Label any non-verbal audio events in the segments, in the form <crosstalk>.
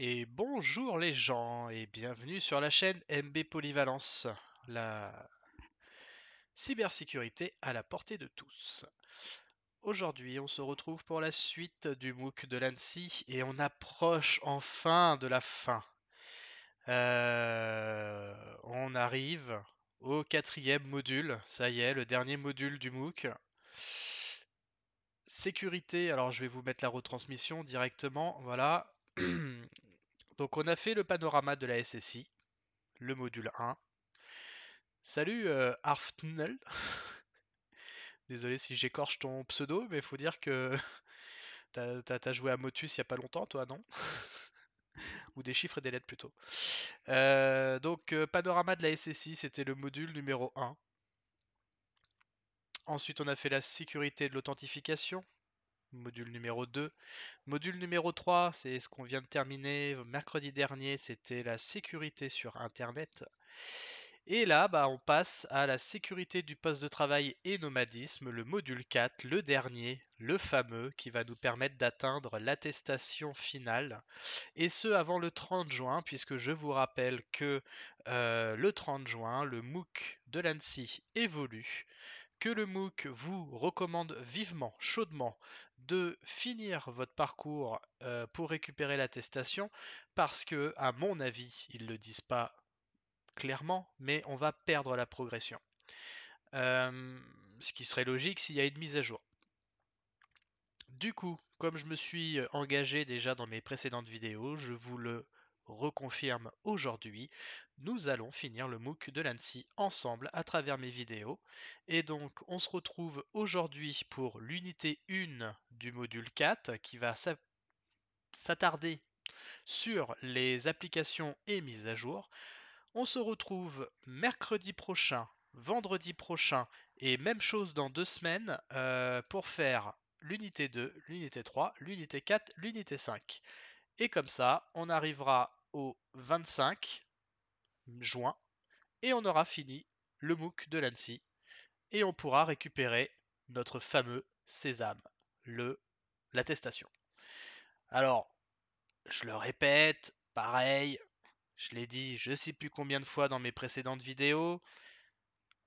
Et bonjour les gens et bienvenue sur la chaîne MB Polyvalence, la cybersécurité à la portée de tous. Aujourd'hui, on se retrouve pour la suite du MOOC de l'ANSI et on approche enfin de la fin. Euh, on arrive au quatrième module, ça y est, le dernier module du MOOC. Sécurité, alors je vais vous mettre la retransmission directement, voilà. <clears throat> Donc on a fait le panorama de la SSI, le module 1. Salut euh, <laughs> Désolé si j'écorche ton pseudo, mais il faut dire que <laughs> t'as as, joué à Motus il n'y a pas longtemps, toi, non <laughs> Ou des chiffres et des lettres plutôt. Euh, donc, euh, panorama de la SSI, c'était le module numéro 1. Ensuite, on a fait la sécurité de l'authentification module numéro 2. Module numéro 3, c'est ce qu'on vient de terminer mercredi dernier, c'était la sécurité sur Internet. Et là, bah, on passe à la sécurité du poste de travail et nomadisme, le module 4, le dernier, le fameux, qui va nous permettre d'atteindre l'attestation finale. Et ce, avant le 30 juin, puisque je vous rappelle que euh, le 30 juin, le MOOC de l'ANSI évolue que le MOOC vous recommande vivement, chaudement, de finir votre parcours euh, pour récupérer l'attestation, parce que, à mon avis, ils ne le disent pas clairement, mais on va perdre la progression. Euh, ce qui serait logique s'il y a une mise à jour. Du coup, comme je me suis engagé déjà dans mes précédentes vidéos, je vous le reconfirme aujourd'hui, nous allons finir le MOOC de l'ANSI ensemble à travers mes vidéos. Et donc, on se retrouve aujourd'hui pour l'unité 1 du module 4 qui va s'attarder sur les applications et mises à jour. On se retrouve mercredi prochain, vendredi prochain et même chose dans deux semaines euh, pour faire l'unité 2, l'unité 3, l'unité 4, l'unité 5. Et comme ça, on arrivera au 25 juin et on aura fini le MOOC de l'ANSI et on pourra récupérer notre fameux sésame, le l'attestation. Alors, je le répète, pareil, je l'ai dit je sais plus combien de fois dans mes précédentes vidéos,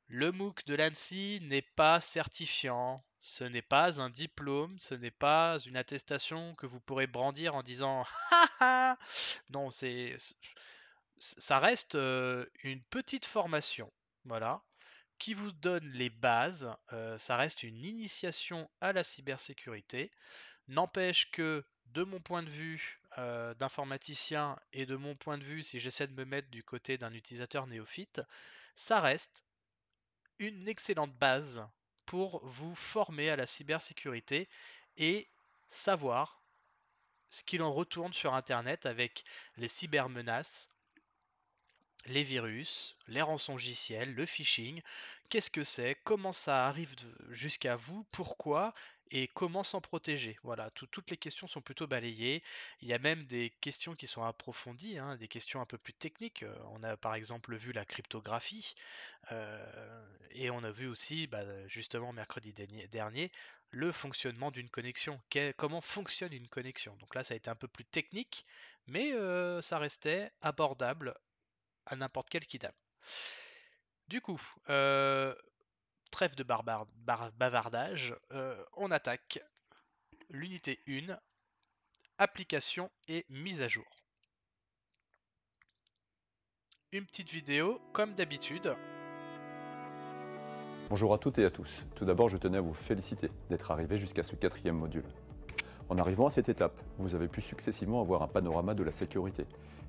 le MOOC de l'ANSI n'est pas certifiant, ce n'est pas un diplôme, ce n'est pas une attestation que vous pourrez brandir en disant <laughs> ha Non, c'est ça reste euh, une petite formation, voilà, qui vous donne les bases. Euh, ça reste une initiation à la cybersécurité. N'empêche que, de mon point de vue euh, d'informaticien et de mon point de vue, si j'essaie de me mettre du côté d'un utilisateur néophyte, ça reste une excellente base pour vous former à la cybersécurité et savoir ce qu'il en retourne sur Internet avec les cybermenaces, les virus, les rançongiciels, le phishing. Qu'est-ce que c'est Comment ça arrive jusqu'à vous Pourquoi et comment s'en protéger. Voilà, toutes les questions sont plutôt balayées. Il y a même des questions qui sont approfondies, hein, des questions un peu plus techniques. Euh, on a par exemple vu la cryptographie euh, et on a vu aussi, bah, justement mercredi dernier, le fonctionnement d'une connexion. comment fonctionne une connexion Donc là, ça a été un peu plus technique, mais euh, ça restait abordable à n'importe quel kidam. Du coup, euh, trêve de bavardage, euh, on attaque l'unité 1, application et mise à jour. Une petite vidéo comme d'habitude. Bonjour à toutes et à tous. Tout d'abord, je tenais à vous féliciter d'être arrivé jusqu'à ce quatrième module. En arrivant à cette étape, vous avez pu successivement avoir un panorama de la sécurité,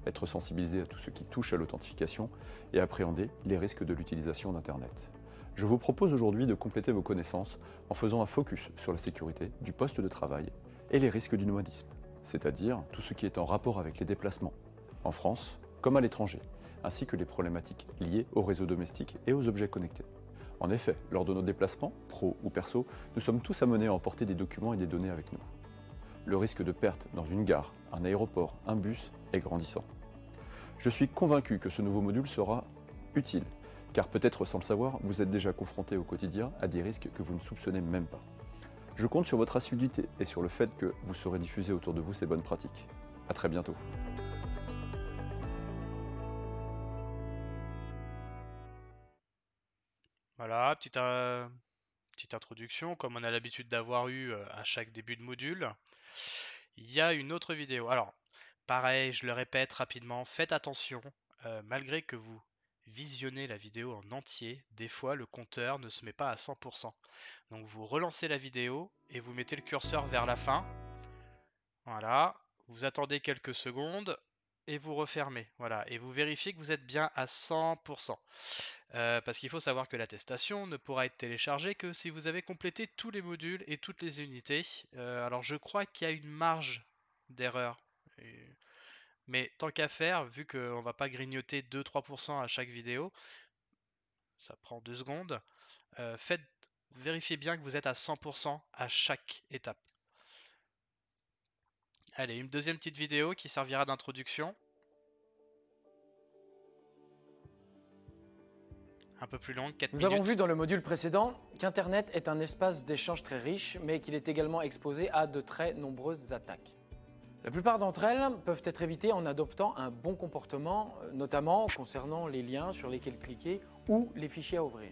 être sensibilisé à tout ce qui touche à l'authentification et appréhender les risques de l'utilisation d'Internet. Je vous propose aujourd'hui de compléter vos connaissances en faisant un focus sur la sécurité du poste de travail et les risques du nomadisme, c'est-à-dire tout ce qui est en rapport avec les déplacements, en France comme à l'étranger, ainsi que les problématiques liées au réseau domestiques et aux objets connectés. En effet, lors de nos déplacements, pro ou perso, nous sommes tous amenés à emporter des documents et des données avec nous. Le risque de perte dans une gare, un aéroport, un bus est grandissant. Je suis convaincu que ce nouveau module sera utile car peut-être sans le savoir, vous êtes déjà confronté au quotidien à des risques que vous ne soupçonnez même pas. Je compte sur votre assiduité et sur le fait que vous saurez diffuser autour de vous ces bonnes pratiques. A très bientôt. Voilà, petite, euh, petite introduction, comme on a l'habitude d'avoir eu euh, à chaque début de module. Il y a une autre vidéo. Alors, pareil, je le répète rapidement, faites attention, euh, malgré que vous visionner la vidéo en entier, des fois le compteur ne se met pas à 100%. Donc vous relancez la vidéo et vous mettez le curseur vers la fin. Voilà, vous attendez quelques secondes et vous refermez. Voilà, et vous vérifiez que vous êtes bien à 100%. Euh, parce qu'il faut savoir que l'attestation ne pourra être téléchargée que si vous avez complété tous les modules et toutes les unités. Euh, alors je crois qu'il y a une marge d'erreur. Mais tant qu'à faire, vu qu'on va pas grignoter 2-3% à chaque vidéo, ça prend 2 secondes, euh, vérifiez bien que vous êtes à 100% à chaque étape. Allez, une deuxième petite vidéo qui servira d'introduction. un peu plus longue, 4 Nous avons vu dans le module précédent qu'Internet est un espace d'échange très riche, mais qu'il est également exposé à de très nombreuses attaques. La plupart d'entre elles peuvent être évitées en adoptant un bon comportement, euh, notamment concernant les liens sur lesquels cliquer ou les fichiers à ouvrir.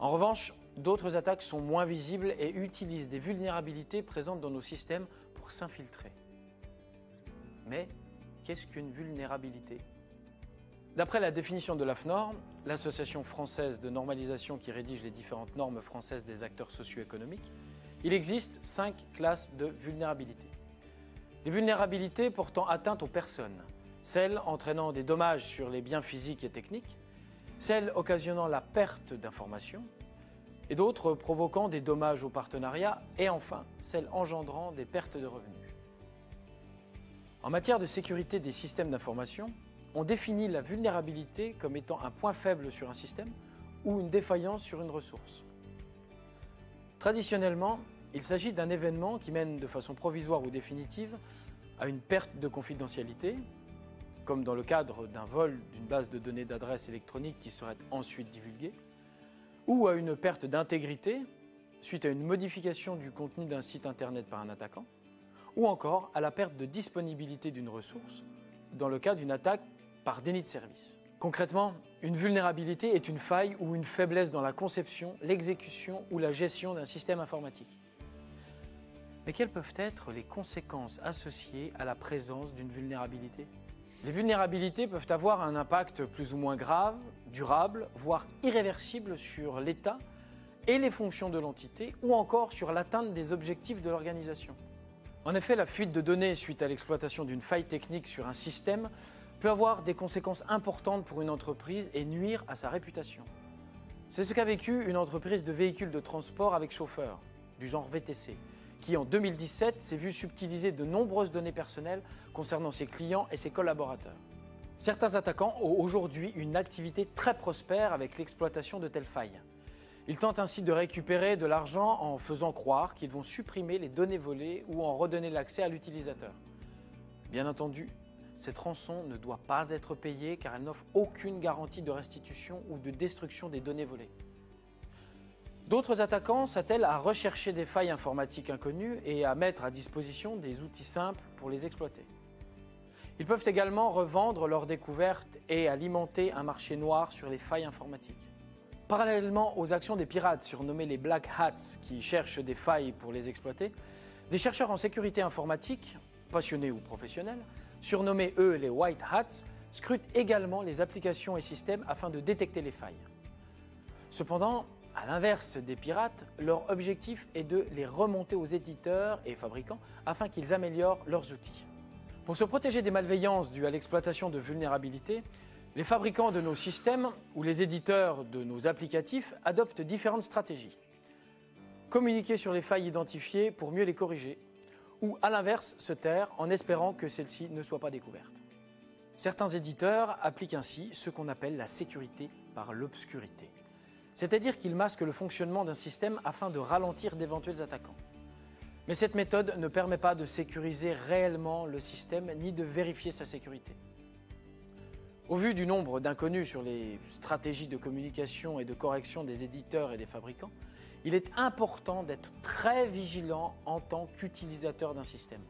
En revanche, d'autres attaques sont moins visibles et utilisent des vulnérabilités présentes dans nos systèmes pour s'infiltrer. Mais qu'est-ce qu'une vulnérabilité D'après la définition de l'AFNOR, l'association française de normalisation qui rédige les différentes normes françaises des acteurs socio-économiques, il existe cinq classes de vulnérabilités. Les vulnérabilités portant atteinte aux personnes, celles entraînant des dommages sur les biens physiques et techniques, celles occasionnant la perte d'informations, et d'autres provoquant des dommages au partenariat, et enfin celles engendrant des pertes de revenus. En matière de sécurité des systèmes d'information, on définit la vulnérabilité comme étant un point faible sur un système ou une défaillance sur une ressource. Traditionnellement, il s'agit d'un événement qui mène de façon provisoire ou définitive à une perte de confidentialité, comme dans le cadre d'un vol d'une base de données d'adresse électronique qui serait ensuite divulguée, ou à une perte d'intégrité suite à une modification du contenu d'un site Internet par un attaquant, ou encore à la perte de disponibilité d'une ressource dans le cas d'une attaque par déni de service. Concrètement, une vulnérabilité est une faille ou une faiblesse dans la conception, l'exécution ou la gestion d'un système informatique. Mais quelles peuvent être les conséquences associées à la présence d'une vulnérabilité Les vulnérabilités peuvent avoir un impact plus ou moins grave, durable, voire irréversible sur l'État et les fonctions de l'entité, ou encore sur l'atteinte des objectifs de l'organisation. En effet, la fuite de données suite à l'exploitation d'une faille technique sur un système peut avoir des conséquences importantes pour une entreprise et nuire à sa réputation. C'est ce qu'a vécu une entreprise de véhicules de transport avec chauffeur, du genre VTC, qui en 2017 s'est vu subtiliser de nombreuses données personnelles concernant ses clients et ses collaborateurs. Certains attaquants ont aujourd'hui une activité très prospère avec l'exploitation de telles failles. Ils tentent ainsi de récupérer de l'argent en faisant croire qu'ils vont supprimer les données volées ou en redonner l'accès à l'utilisateur. Bien entendu, cette rançon ne doit pas être payée car elle n'offre aucune garantie de restitution ou de destruction des données volées. D'autres attaquants s'attellent à rechercher des failles informatiques inconnues et à mettre à disposition des outils simples pour les exploiter. Ils peuvent également revendre leurs découvertes et alimenter un marché noir sur les failles informatiques. Parallèlement aux actions des pirates surnommés les Black Hats qui cherchent des failles pour les exploiter, des chercheurs en sécurité informatique, passionnés ou professionnels, surnommés eux les White Hats, scrutent également les applications et systèmes afin de détecter les failles. Cependant, a l'inverse des pirates, leur objectif est de les remonter aux éditeurs et fabricants afin qu'ils améliorent leurs outils. Pour se protéger des malveillances dues à l'exploitation de vulnérabilités, les fabricants de nos systèmes ou les éditeurs de nos applicatifs adoptent différentes stratégies. Communiquer sur les failles identifiées pour mieux les corriger, ou à l'inverse se taire en espérant que celles-ci ne soient pas découvertes. Certains éditeurs appliquent ainsi ce qu'on appelle la sécurité par l'obscurité c'est-à-dire qu'il masque le fonctionnement d'un système afin de ralentir d'éventuels attaquants. Mais cette méthode ne permet pas de sécuriser réellement le système ni de vérifier sa sécurité. Au vu du nombre d'inconnus sur les stratégies de communication et de correction des éditeurs et des fabricants, il est important d'être très vigilant en tant qu'utilisateur d'un système.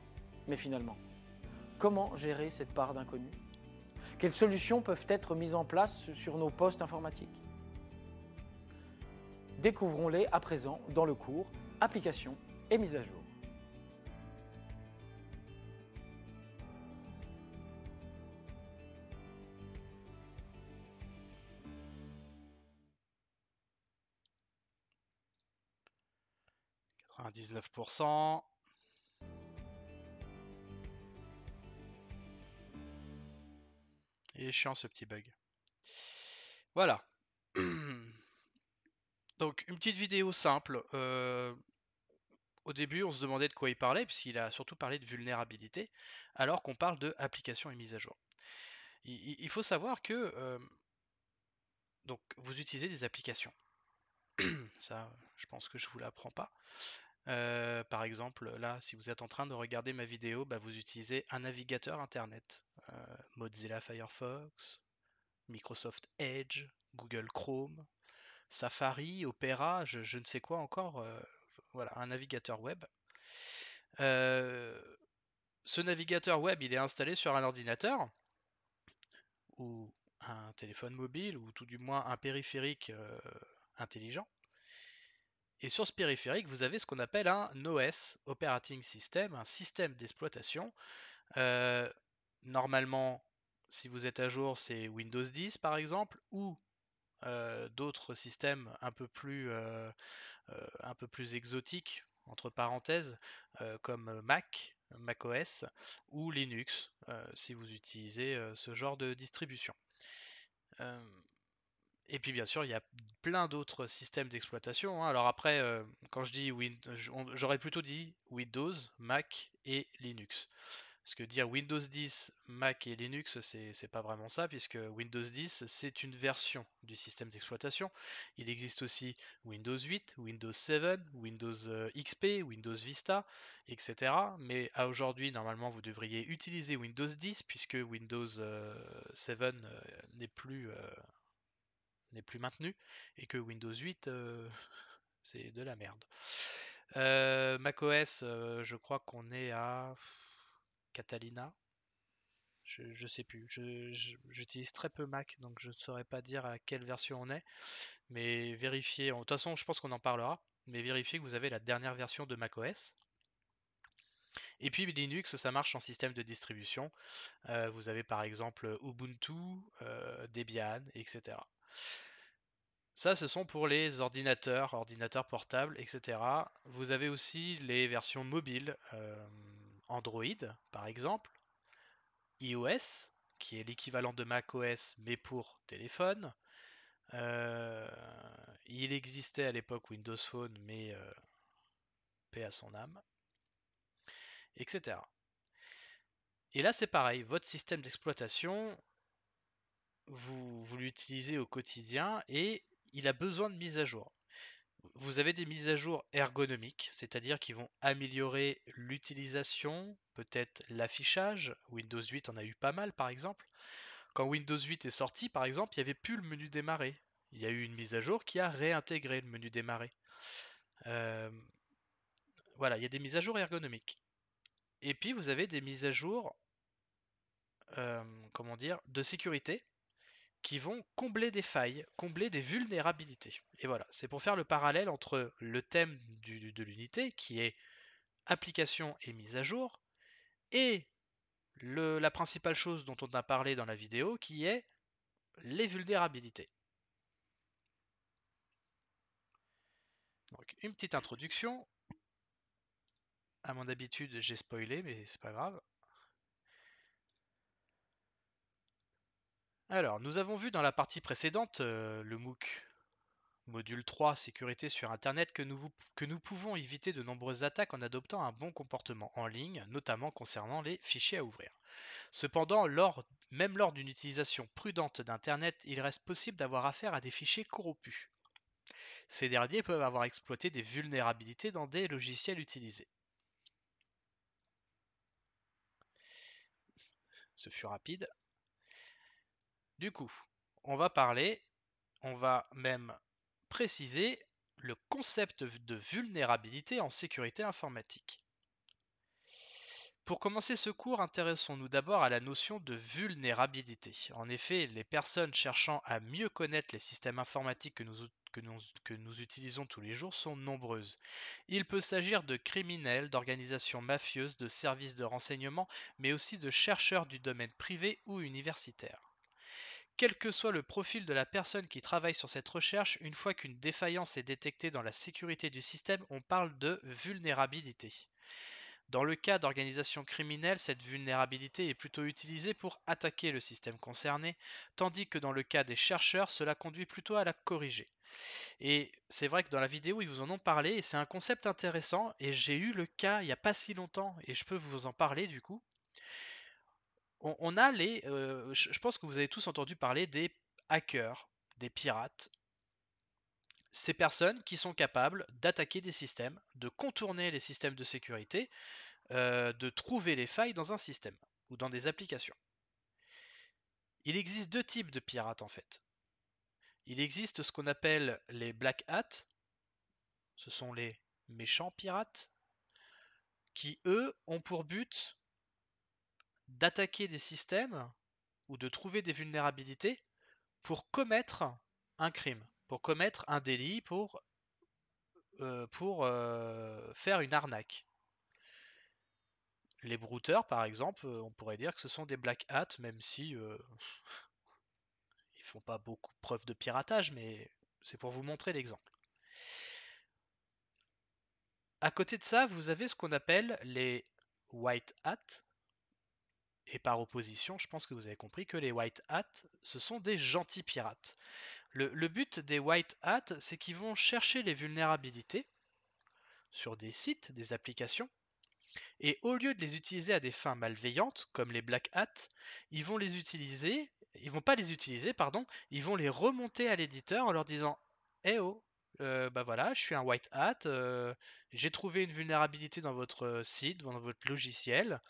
Mais finalement, comment gérer cette part d'inconnu Quelles solutions peuvent être mises en place sur nos postes informatiques Découvrons-les à présent dans le cours Application et mise à jour. 99% Et chiant ce petit bug. Voilà, donc une petite vidéo simple. Euh, au début, on se demandait de quoi il parlait, puisqu'il a surtout parlé de vulnérabilité, alors qu'on parle de applications et mises à jour. Il, faut savoir que euh, donc vous utilisez des applications. <clears throat> Ça, je pense que je ne vous l'apprends pas. Euh, par exemple, là, si vous êtes en train de regarder ma vidéo, bah, vous utilisez un navigateur internet, Mozilla Firefox, Microsoft Edge, Google Chrome, Safari, Opera, je, ne sais quoi encore, euh, voilà, un navigateur web. Euh, ce navigateur web, il est installé sur un ordinateur ou un téléphone mobile ou tout du moins un périphérique euh, intelligent. Et sur ce périphérique, vous avez ce qu'on appelle un OS, Operating System, un système d'exploitation. normalement, si vous êtes à jour, c'est Windows 10 par exemple, ou euh, d'autres systèmes un peu plus, euh, euh, un peu plus exotiques, entre parenthèses, comme Mac, macOS ou Linux, si vous utilisez ce genre de distribution. et puis bien sûr, il y a plein d'autres systèmes d'exploitation. Hein. Alors après, quand je dis Windows, j'aurais plutôt dit Windows, Mac et Linux. Parce que dire Windows 10, Mac et Linux, c'est pas vraiment ça, puisque Windows 10, c'est une version du système d'exploitation. Il existe aussi Windows 8, Windows 7, Windows euh, XP, Windows Vista, etc. Mais à aujourd'hui, normalement, vous devriez utiliser Windows 10, puisque Windows 7 euh, euh, n'est plus, n'est plus maintenu, et que Windows 8, <laughs> c'est de la merde. Mac OS je crois qu'on est à Catalina. Je, ne sais plus. J'utilise très peu Mac, donc je ne saurais pas dire à quelle version on est. Mais vérifiez. De toute façon, je pense qu'on en parlera. Mais vérifiez que vous avez la dernière version de macOS. Et puis Linux, ça marche en système de distribution. Euh, vous avez par exemple Ubuntu, euh, Debian, etc. Ça, ce sont pour les ordinateurs, ordinateurs portables, etc. Vous avez aussi les versions mobiles. Euh, Android, par exemple, iOS, qui est l'équivalent de macOS mais pour téléphone. Euh, il existait à l'époque Windows Phone, mais euh, paix à son âme, etc. Et là, c'est pareil, votre système d'exploitation, vous, vous l'utilisez au quotidien et il a besoin de mise à jour. Vous avez des mises à jour ergonomiques, c'est-à-dire qui vont améliorer l'utilisation, peut-être l'affichage. Windows 8 en a eu pas mal par exemple. Quand Windows 8 est sorti par exemple, il n'y avait plus le menu démarrer. Il y a eu une mise à jour qui a réintégré le menu démarrer. Euh, voilà, il y a des mises à jour ergonomiques. Et puis vous avez des mises à jour, euh, comment dire, de sécurité qui vont combler des failles, combler des vulnérabilités. Et voilà, c'est pour faire le parallèle entre le thème de l'unité, qui est application et mise à jour, et la principale chose dont on a parlé dans la vidéo, qui est les vulnérabilités. Donc, une petite introduction. À mon habitude, j'ai spoilé, mais c'est pas grave. Alors, nous avons vu dans la partie précédente euh, le MOOC module 3 sécurité sur Internet que nous, pouvons éviter de nombreuses attaques en adoptant un bon comportement en ligne, notamment concernant les fichiers à ouvrir. Cependant, même lors d'une utilisation prudente d'Internet, il reste possible d'avoir affaire à des fichiers corrompus. Ces derniers peuvent avoir exploité des vulnérabilités dans des logiciels utilisés. Ce fut rapide. Du coup, on va parler, on va même préciser le concept de vulnérabilité en sécurité informatique. Pour commencer ce cours, intéressons-nous d'abord à la notion de vulnérabilité. En effet, les personnes cherchant à mieux connaître les systèmes informatiques que nous, utilisons tous les jours sont nombreuses. Il peut s'agir de criminels, d'organisations mafieuses, de services de renseignement, mais aussi de chercheurs du domaine privé ou universitaire. Quel que soit le profil de la personne qui travaille sur cette recherche, une fois qu'une défaillance est détectée dans la sécurité du système, on parle de vulnérabilité. Dans le cas d'organisations criminelles, cette vulnérabilité est plutôt utilisée pour attaquer le système concerné, tandis que dans le cas des chercheurs, cela conduit plutôt à la corriger. Et c'est vrai que dans la vidéo, ils vous en ont parlé, et c'est un concept intéressant, et j'ai eu le cas il n'y a pas si longtemps, et je peux vous en parler du coup on, a les. Euh, je, pense que vous avez tous entendu parler des hackers, des pirates. Ces personnes qui sont capables d'attaquer des systèmes, de contourner les systèmes de sécurité, euh, de trouver les failles dans un système ou dans des applications. Il existe deux types de pirates en fait. Il existe ce qu'on appelle les black hats, ce sont les méchants pirates, qui eux ont pour but d'attaquer des systèmes ou de trouver des vulnérabilités pour commettre un crime, pour commettre un délit, pour, euh, pour euh, faire une arnaque. Les brouteurs, par exemple, euh, on pourrait dire que ce sont des black hats, même si euh, <laughs> ils font pas beaucoup preuve de piratage, mais c'est pour vous montrer l'exemple. À côté de ça, vous avez ce qu'on appelle les white hats, et par opposition, je pense que vous avez compris que les White hat, ce sont des gentils pirates. Le, but des White hat, c'est qu'ils vont chercher les vulnérabilités sur des sites, des applications, et au lieu de les utiliser à des fins malveillantes, comme les Black hat, ils vont les utiliser, ils vont pas les utiliser, pardon, ils vont les remonter à l'éditeur en leur disant Eh oh, euh, bah voilà, je suis un White Hat, euh, j'ai trouvé une vulnérabilité dans votre euh, site, dans votre logiciel,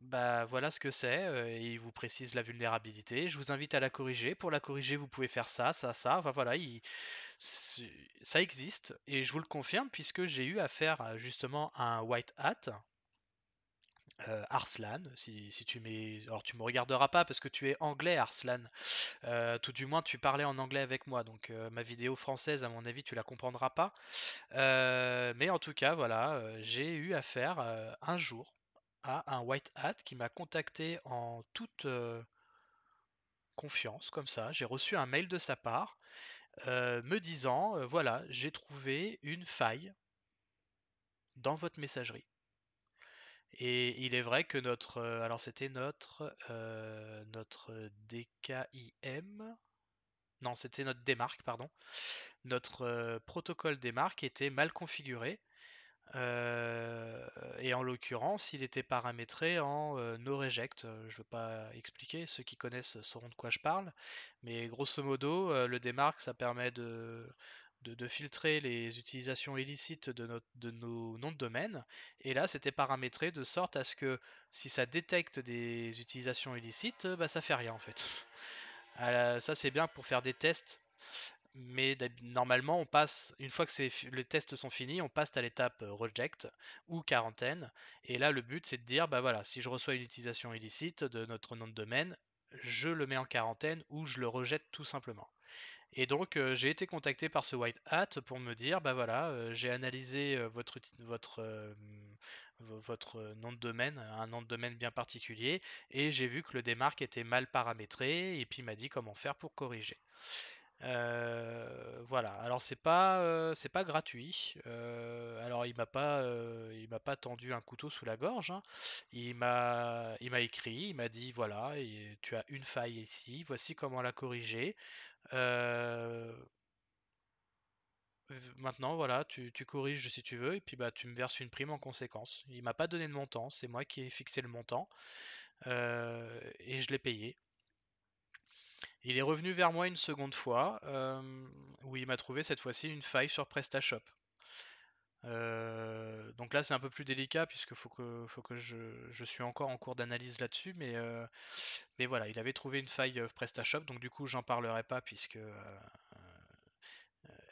bah voilà ce que c'est, euh, il vous précise la vulnérabilité. Je vous invite à la corriger. Pour la corriger, vous pouvez faire ça, ça, ça. Enfin voilà, ça existe, et je vous le confirme puisque j'ai eu à faire justement un white hat. Euh, Arslan, si, tu mets... Alors tu me regarderas pas parce que tu es anglais Arslan. Euh, tout du moins tu parlais en anglais avec moi, donc ma vidéo française à mon avis tu la comprendras pas. mais en tout cas voilà, j'ai eu affaire un jour à un white hat qui m'a contacté en toute euh, confiance, comme ça. J'ai reçu un mail de sa part euh, me disant euh, voilà, j'ai trouvé une faille dans votre messagerie. Et il est vrai que notre. alors, c'était notre. notre DKIM. Non, c'était notre démarque, pardon. Notre protocole démarque était mal configuré euh, et en l'occurrence, il était paramétré en euh, no reject. Euh, je ne veux pas expliquer, ceux qui connaissent sauront de quoi je parle. Mais grosso modo, le démarque, ça permet de, filtrer les utilisations illicites de, notre, de nos noms de domaine. Et là, c'était paramétré de sorte à ce que si ça détecte des utilisations illicites, bah, ça fait rien en fait. <laughs> ça, c'est bien pour faire des tests mais normalement, on passe, une fois que les tests sont finis, on passe à l'étape euh, reject ou quarantaine. Et là, le but, c'est de dire, bah voilà, si je reçois une utilisation illicite de notre nom de domaine, je le mets en quarantaine ou je le rejette tout simplement. Et donc euh, j'ai été contacté par ce white hat pour me dire bah voilà euh, j'ai analysé votre votre votre nom de domaine un nom de domaine bien particulier et j'ai vu que le démarque était mal paramétré et puis il m'a dit comment faire pour corriger. Euh, voilà. Alors c'est pas euh, c'est pas gratuit. Euh, alors il m'a pas il m'a pas tendu un couteau sous la gorge. Hein. Il m'a il m'a écrit, il m'a dit voilà tu as une faille ici, voici comment la corriger. Maintenant, voilà, tu, tu, corriges si tu veux, et puis bah tu me verses une prime en conséquence. Il m'a pas donné de montant, c'est moi qui ai fixé le montant et je l'ai payé. Il est revenu vers moi une seconde fois, euh, où il m'a trouvé cette fois-ci une faille sur PrestaShop. Euh, donc là, c'est un peu plus délicat puisque faut que, faut que je, suis encore en cours d'analyse là-dessus, mais, euh, voilà, il avait trouvé une faille PrestaShop, donc du coup, j'en parlerai pas puisque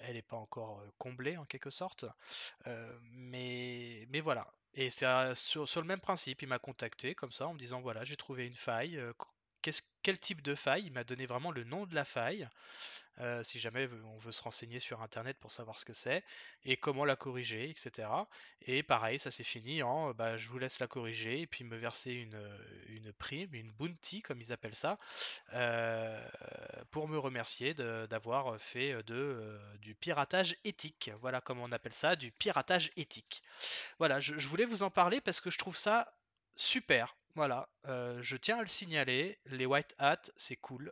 elle n'est pas encore comblée en quelque sorte. mais, mais voilà. Et c'est sur, le même principe, il m'a contacté comme ça en me disant voilà, j'ai trouvé une faille, quel type de faille. Il m'a donné vraiment le nom de la faille, euh, si jamais on veut se renseigner sur Internet pour savoir ce que c'est, et comment la corriger, etc. Et pareil, ça c'est fini en bah, je vous laisse la corriger, et puis me verser une, prime, une bounty, comme ils appellent ça, euh, pour me remercier d'avoir fait euh, du piratage éthique. Voilà comment on appelle ça, du piratage éthique. Voilà, je voulais vous en parler parce que je trouve ça super voilà, euh, je tiens à le signaler, les White Hats, c'est cool.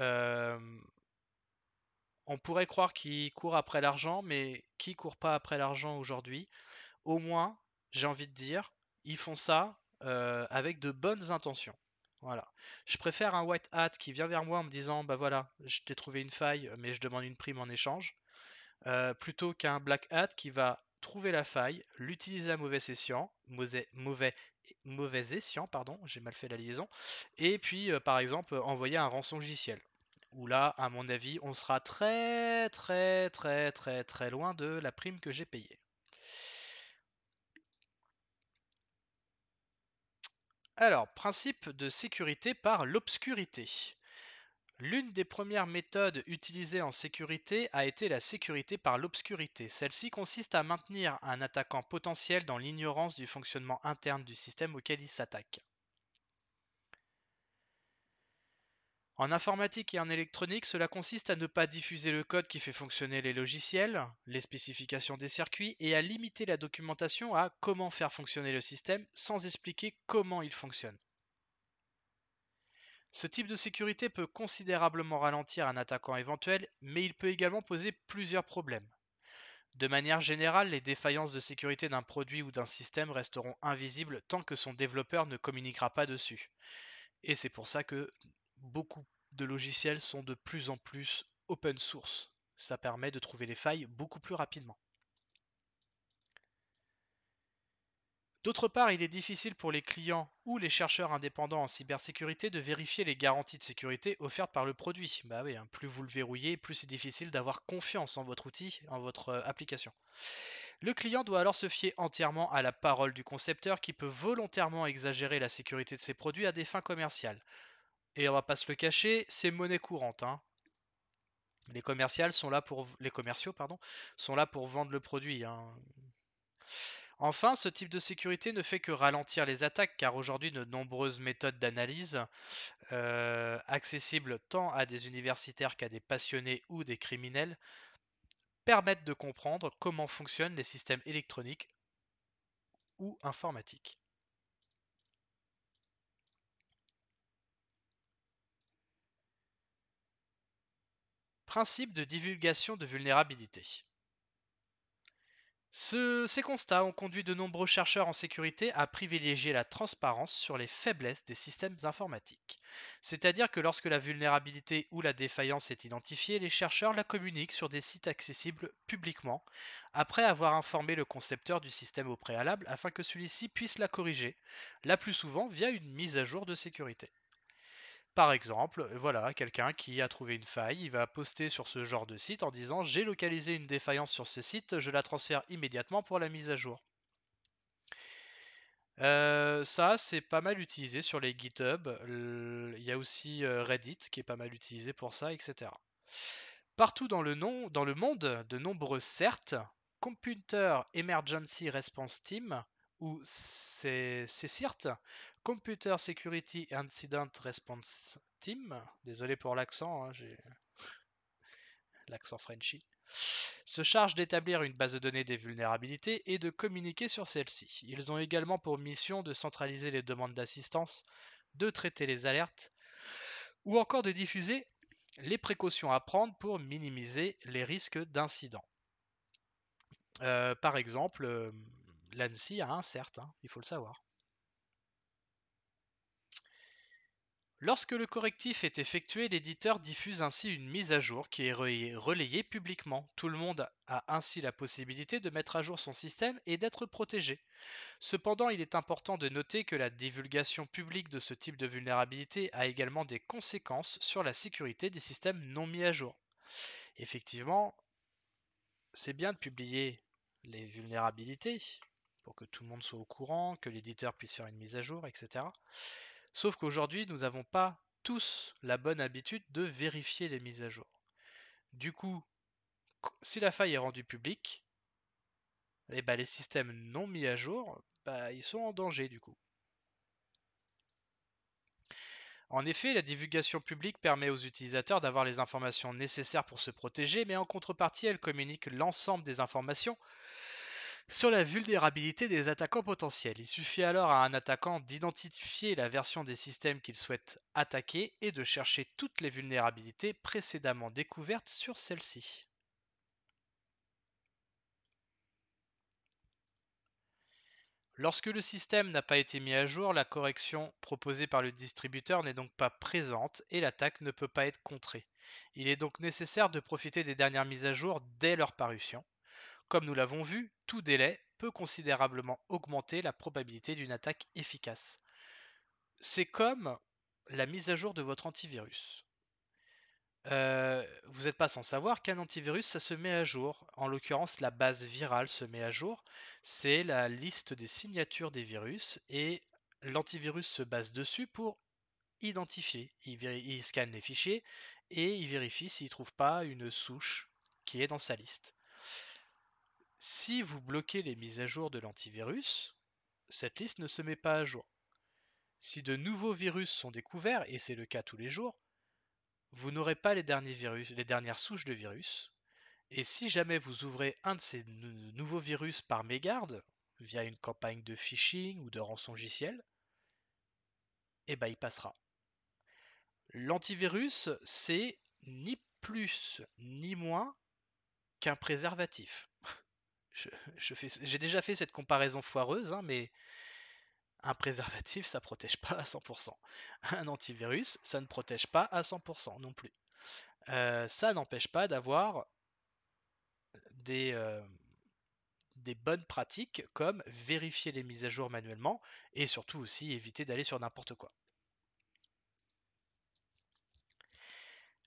Euh, on pourrait croire qu'ils courent après l'argent, mais qui court pas après l'argent aujourd'hui Au moins, j'ai envie de dire, ils font ça euh, avec de bonnes intentions. Voilà. Je préfère un White Hat qui vient vers moi en me disant Bah voilà, je t'ai trouvé une faille, mais je demande une prime en échange, plutôt qu'un Black Hat qui va trouver la faille, l'utiliser à mauvais escient, mauvais, mauvais, escient, pardon, j'ai mal fait la liaison, et puis euh, par exemple envoyer un rançon logiciel. Où là, à mon avis, on sera très très très très très loin de la prime que j'ai payée. Alors, principe de sécurité par l'obscurité. L'une des premières méthodes utilisées en sécurité a été la sécurité par l'obscurité. Celle-ci consiste à maintenir un attaquant potentiel dans l'ignorance du fonctionnement interne du système auquel il s'attaque. En informatique et en électronique, cela consiste à ne pas diffuser le code qui fait fonctionner les logiciels, les spécifications des circuits, et à limiter la documentation à comment faire fonctionner le système sans expliquer comment il fonctionne. Ce type de sécurité peut considérablement ralentir un attaquant éventuel, mais il peut également poser plusieurs problèmes. De manière générale, les défaillances de sécurité d'un produit ou d'un système resteront invisibles tant que son développeur ne communiquera pas dessus. Et c'est pour ça que beaucoup de logiciels sont de plus en plus open source. Ça permet de trouver les failles beaucoup plus rapidement. D'autre part, il est difficile pour les clients ou les chercheurs indépendants en cybersécurité de vérifier les garanties de sécurité offertes par le produit. Bah oui, hein, plus vous le verrouillez, plus c'est difficile d'avoir confiance en votre outil, en votre euh, application. Le client doit alors se fier entièrement à la parole du concepteur qui peut volontairement exagérer la sécurité de ses produits à des fins commerciales. Et on va pas se le cacher, c'est monnaie courante. Hein. Les, commerciales sont là pour... les commerciaux pardon, sont là pour vendre le produit. Hein. Enfin, ce type de sécurité ne fait que ralentir les attaques car aujourd'hui de nombreuses méthodes d'analyse, euh, accessibles tant à des universitaires qu'à des passionnés ou des criminels, permettent de comprendre comment fonctionnent les systèmes électroniques ou informatiques. Principe de divulgation de vulnérabilité ces constats ont conduit de nombreux chercheurs en sécurité à privilégier la transparence sur les faiblesses des systèmes informatiques. C'est-à-dire que lorsque la vulnérabilité ou la défaillance est identifiée, les chercheurs la communiquent sur des sites accessibles publiquement, après avoir informé le concepteur du système au préalable afin que celui-ci puisse la corriger, la plus souvent via une mise à jour de sécurité. Par exemple, euh, voilà, quelqu'un qui a trouvé une faille, il va poster sur ce genre de site en disant j'ai localisé une défaillance sur ce site, je la transfère immédiatement pour la mise à jour. Euh, ça, c'est pas mal utilisé sur les GitHub. Il y a aussi euh, Reddit qui est pas mal utilisé pour ça, etc. Partout dans le, nom, dans le monde, de nombreux certes, Computer Emergency Response Team, ou CCIRT, Computer Security Incident Response Team. Désolé pour l'accent, hein, j'ai <laughs> l'accent Frenchy se charge d'établir une base de données des vulnérabilités et de communiquer sur celles-ci. Ils ont également pour mission de centraliser les demandes d'assistance, de traiter les alertes ou encore de diffuser les précautions à prendre pour minimiser les risques d'incidents. Euh, par exemple, euh, l'ANSI a un CERT, hein, il faut le savoir. Lorsque le correctif est effectué, l'éditeur diffuse ainsi une mise à jour qui est relayée publiquement. Tout le monde a ainsi la possibilité de mettre à jour son système et d'être protégé. Cependant, il est important de noter que la divulgation publique de ce type de vulnérabilité a également des conséquences sur la sécurité des systèmes non mis à jour. Effectivement, c'est bien de publier les vulnérabilités pour que tout le monde soit au courant, que l'éditeur puisse faire une mise à jour, etc. Sauf qu'aujourd'hui, nous n'avons pas tous la bonne habitude de vérifier les mises à jour. Du coup, si la faille est rendue publique, eh ben, les systèmes non mis à jour, bah, ils sont en danger du coup. En effet, la divulgation publique permet aux utilisateurs d'avoir les informations nécessaires pour se protéger, mais en contrepartie, elle communique l'ensemble des informations sur la vulnérabilité des attaquants potentiels. Il suffit alors à un attaquant d'identifier la version des systèmes qu'il souhaite attaquer et de chercher toutes les vulnérabilités précédemment découvertes sur celle-ci. Lorsque le système n'a pas été mis à jour, la correction proposée par le distributeur n'est donc pas présente et l'attaque ne peut pas être contrée. Il est donc nécessaire de profiter des dernières mises à jour dès leur parution. Comme nous l'avons vu, tout délai peut considérablement augmenter la probabilité d'une attaque efficace. C'est comme la mise à jour de votre antivirus. Euh, vous n'êtes pas sans savoir qu'un antivirus, ça se met à jour. En l'occurrence, la base virale se met à jour. C'est la liste des signatures des virus et l'antivirus se base dessus pour identifier. Il, il scanne les fichiers et il vérifie s'il ne trouve pas une souche qui est dans sa liste. Si vous bloquez les mises à jour de l'antivirus, cette liste ne se met pas à jour. Si de nouveaux virus sont découverts, et c'est le cas tous les jours, vous n'aurez pas les, derniers les dernières souches de virus. Et si jamais vous ouvrez un de ces nouveaux virus par mégarde, via une campagne de phishing ou de rançongiciel, eh ben, il passera. L'antivirus, c'est ni plus ni moins qu'un préservatif je, fais, j'ai déjà fait cette comparaison foireuse, hein, mais un préservatif, ça protège pas à 100%. Un antivirus, ça ne protège pas à 100% non plus. Euh, ça n'empêche pas d'avoir des, euh, des bonnes pratiques comme vérifier les mises à jour manuellement et surtout aussi éviter d'aller sur n'importe quoi.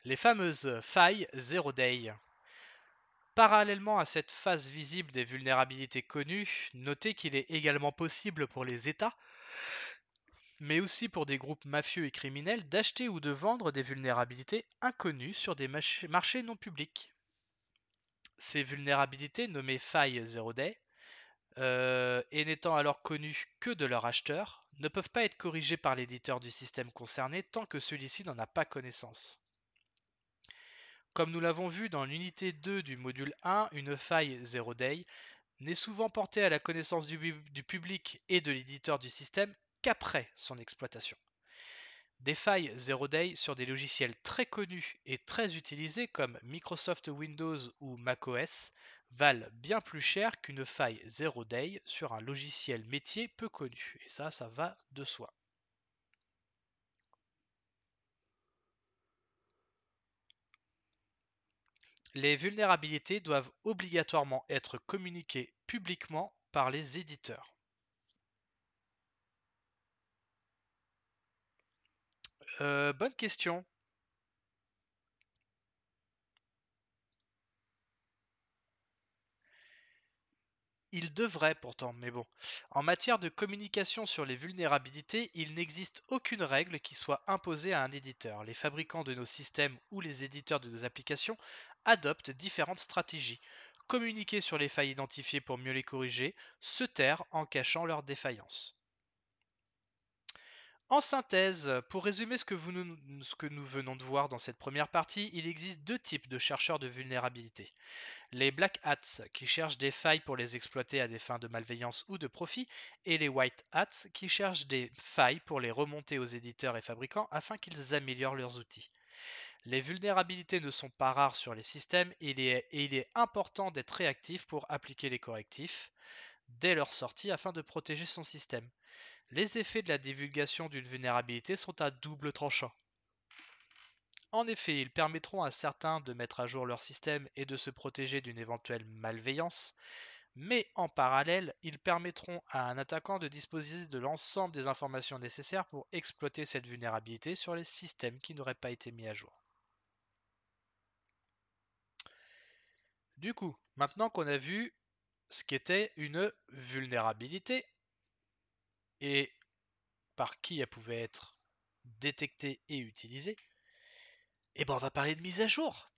Les fameuses failles zero day. Parallèlement à cette phase visible des vulnérabilités connues, notez qu'il est également possible pour les États, mais aussi pour des groupes mafieux et criminels, d'acheter ou de vendre des vulnérabilités inconnues sur des marchés non publics. Ces vulnérabilités, nommées failles Zero Day, euh, et n'étant alors connues que de leur acheteur, ne peuvent pas être corrigées par l'éditeur du système concerné tant que celui-ci n'en a pas connaissance. Comme nous l'avons vu dans l'unité 2 du module 1, une faille zero day n'est souvent portée à la connaissance du, public et de l'éditeur du système qu'après son exploitation. Des failles zero day sur des logiciels très connus et très utilisés comme Microsoft Windows ou macOS valent bien plus cher qu'une faille zero day sur un logiciel métier peu connu. Et ça, ça va de soi. Les vulnérabilités doivent obligatoirement être communiquées publiquement par les éditeurs. Euh, bonne question. Il devrait pourtant, mais bon. En matière de communication sur les vulnérabilités, il n'existe aucune règle qui soit imposée à un éditeur. Les fabricants de nos systèmes ou les éditeurs de nos applications adoptent différentes stratégies. Communiquer sur les failles identifiées pour mieux les corriger, se taire en cachant leurs défaillances. En synthèse, pour résumer ce que, nous venons de voir dans cette première partie, il existe deux types de chercheurs de vulnérabilité. Les Black Hats, qui cherchent des failles pour les exploiter à des fins de malveillance ou de profit, et les White Hats, qui cherchent des failles pour les remonter aux éditeurs et fabricants afin qu'ils améliorent leurs outils. Les vulnérabilités ne sont pas rares sur les systèmes et il est important d'être réactif pour appliquer les correctifs dès leur sortie afin de protéger son système. Les effets de la divulgation d'une vulnérabilité sont à double tranchant. En effet, ils permettront à certains de mettre à jour leur système et de se protéger d'une éventuelle malveillance, mais en parallèle, ils permettront à un attaquant de disposer de l'ensemble des informations nécessaires pour exploiter cette vulnérabilité sur les systèmes qui n'auraient pas été mis à jour. Du coup, maintenant qu'on a vu ce qu'était une vulnérabilité, et par qui elle pouvait être détectée et utilisée, eh ben on va parler de mise à jour.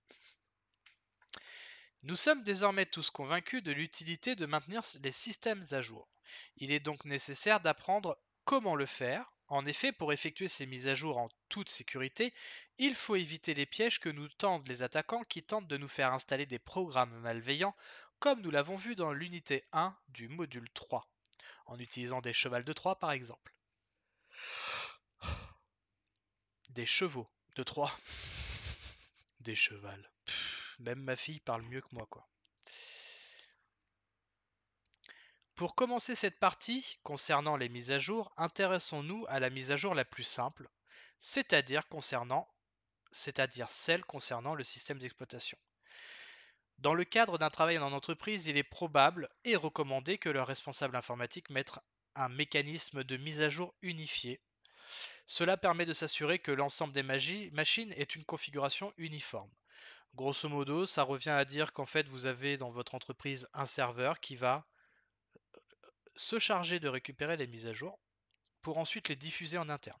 Nous sommes désormais tous convaincus de l'utilité de maintenir les systèmes à jour. Il est donc nécessaire d'apprendre comment le faire. En effet, pour effectuer ces mises à jour en toute sécurité, il faut éviter les pièges que nous tendent les attaquants qui tentent de nous faire installer des programmes malveillants, comme nous l'avons vu dans l'unité 1 du module 3 en utilisant des chevals de Troie par exemple. Des chevaux de Troie. <laughs> Des chevals. même ma fille parle mieux que moi quoi. Pour commencer cette partie concernant les mises à jour, intéressons-nous à la mise à jour la plus simple, c'est-à-dire concernant c'est-à-dire celle concernant le système d'exploitation. Dans le cadre d'un travail en entreprise, il est probable et recommandé que le responsable informatique mette un mécanisme de mise à jour unifié. Cela permet de s'assurer que l'ensemble des machines est une configuration uniforme. Grosso modo, ça revient à dire qu'en fait, vous avez dans votre entreprise un serveur qui va euh, se charger de récupérer les mises à jour pour ensuite les diffuser en interne.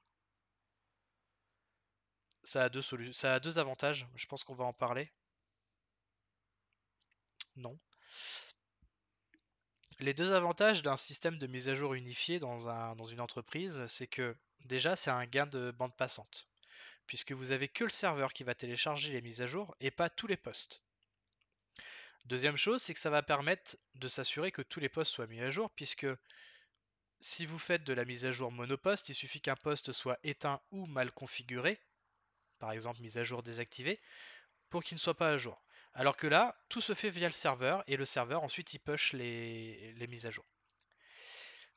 ça a deux avantages, je pense qu'on va en parler, non. Les deux avantages d'un système de mise à jour unifié dans, une entreprise, c'est que déjà c'est un gain de bande passante, puisque vous n'avez que le serveur qui va télécharger les mises à jour et pas tous les postes. Deuxième chose, c'est que ça va permettre de s'assurer que tous les postes soient mis à jour, puisque si vous faites de la mise à jour monoposte, il suffit qu'un poste soit éteint ou mal configuré, par exemple mise à jour désactivée, pour qu'il ne soit pas à jour. Alors que là, tout se fait via le serveur et le serveur ensuite il push les, mises à jour.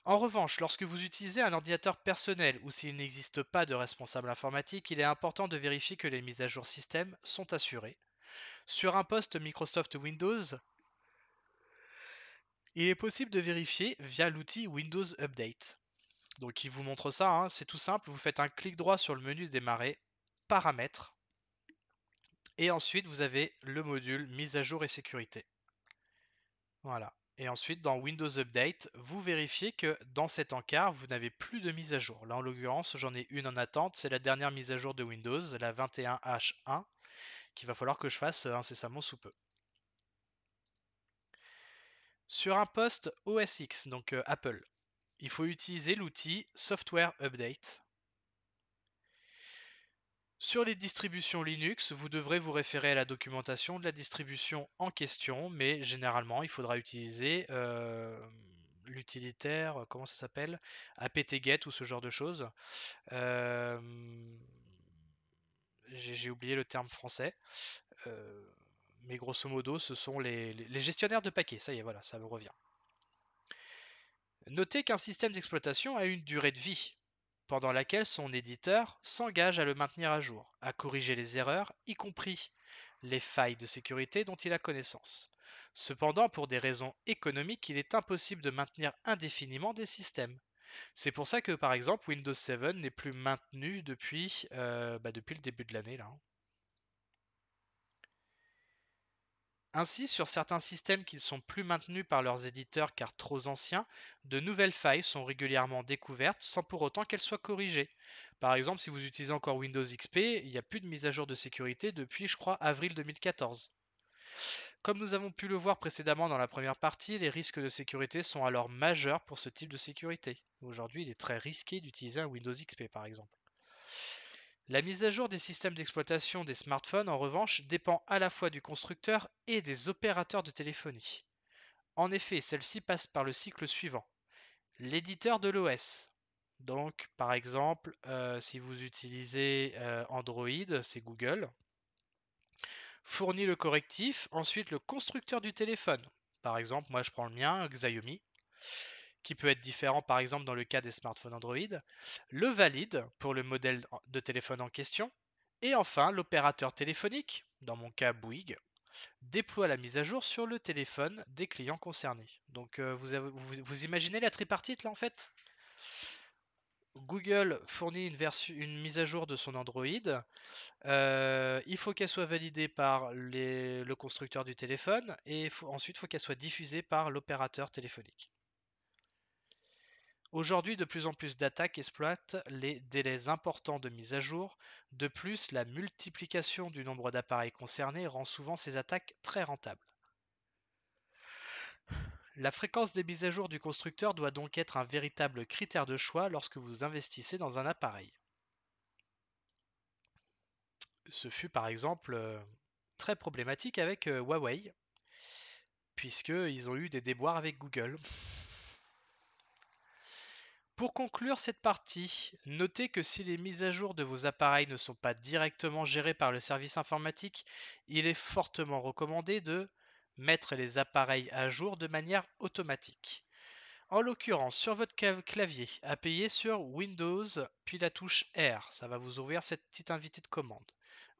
En revanche, lorsque vous utilisez un ordinateur personnel ou s'il n'existe pas de responsable informatique, il est important de vérifier que les mises à jour système sont assurées. Sur un poste Microsoft Windows, il est possible de vérifier via l'outil Windows Update. Donc il vous montre ça, hein. c'est tout simple, vous faites un clic droit sur le menu démarrer, paramètres, et ensuite, vous avez le module mise à jour et sécurité. Voilà. Et ensuite, dans Windows Update, vous vérifiez que dans cet encart, vous n'avez plus de mise à jour. Là, en l'occurrence, j'en ai une en attente. C'est la dernière mise à jour de Windows, la 21H1, qu'il va falloir que je fasse euh, incessamment sous peu. Sur un poste OS X, donc euh, Apple, il faut utiliser l'outil Software Update. Sur les distributions Linux, vous devrez vous référer à la documentation de la distribution en question, mais généralement, il faudra utiliser euh, l'utilitaire, euh, comment ça s'appelle apt-get ou ce genre de choses. Euh, j'ai oublié le terme français. mais grosso modo, ce sont les, les gestionnaires de paquets. Ça y est, voilà, ça me revient. Notez qu'un système d'exploitation a une durée de vie pendant laquelle son éditeur s'engage à le maintenir à jour, à corriger les erreurs, y compris les failles de sécurité dont il a connaissance. Cependant, pour des raisons économiques, il est impossible de maintenir indéfiniment des systèmes. C'est pour ça que par exemple Windows 7 n'est plus maintenu depuis, euh, bah, depuis le début de l'année. là. Hein. Ainsi, sur certains systèmes qui ne sont plus maintenus par leurs éditeurs car trop anciens, de nouvelles failles sont régulièrement découvertes sans pour autant qu'elles soient corrigées. Par exemple, si vous utilisez encore Windows XP, il n'y a plus de mise à jour de sécurité depuis, je crois, avril 2014. Comme nous avons pu le voir précédemment dans la première partie, les risques de sécurité sont alors majeurs pour ce type de sécurité. Aujourd'hui, il est très risqué d'utiliser un Windows XP par exemple. La mise à jour des systèmes d'exploitation des smartphones, en revanche, dépend à la fois du constructeur et des opérateurs de téléphonie. En effet, celle-ci passe par le cycle suivant. L'éditeur de l'OS. Donc, par exemple, euh, si vous utilisez euh, Android, c'est Google. Fournit le correctif, ensuite le constructeur du téléphone. Par exemple, moi je prends le mien, Xiaomi qui peut être différent par exemple dans le cas des smartphones Android, le valide pour le modèle de téléphone en question, et enfin l'opérateur téléphonique, dans mon cas Bouygues, déploie la mise à jour sur le téléphone des clients concernés. Donc euh, vous, imaginez la tripartite là en fait Google fournit une, mise à jour de son Android. Euh, il faut qu'elle soit validée par le constructeur du téléphone et ensuite il faut qu'elle soit diffusée par l'opérateur téléphonique. Aujourd'hui, de plus en plus d'attaques exploitent les délais importants de mise à jour. De plus, la multiplication du nombre d'appareils concernés rend souvent ces attaques très rentables. La fréquence des mises à jour du constructeur doit donc être un véritable critère de choix lorsque vous investissez dans un appareil. Ce fut par exemple euh, très problématique avec euh, Huawei, puisqu'ils ont eu des déboires avec Google. Pour conclure cette partie, notez que si les mises à jour de vos appareils ne sont pas directement gérées par le service informatique, il est fortement recommandé de mettre les appareils à jour de manière automatique. En l'occurrence, sur votre clavier, appuyez sur Windows puis la touche R. Ça va vous ouvrir cette petite invitée de commande.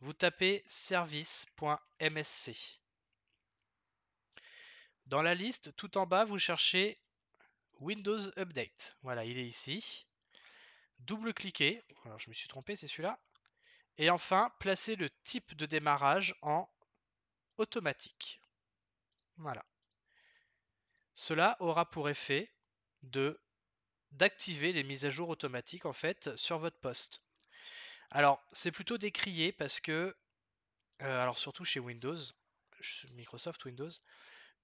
Vous tapez service.msc. Dans la liste, tout en bas, vous cherchez Windows Update. Voilà, il est ici. double cliquer Alors, je me suis trompé, c'est celui-là. Et enfin, placer le type de démarrage en automatique. Voilà. Cela aura pour effet de d'activer les mises à jour automatiques en fait sur votre poste. Alors, c'est plutôt décrié parce que euh, alors surtout chez Windows, Microsoft Windows,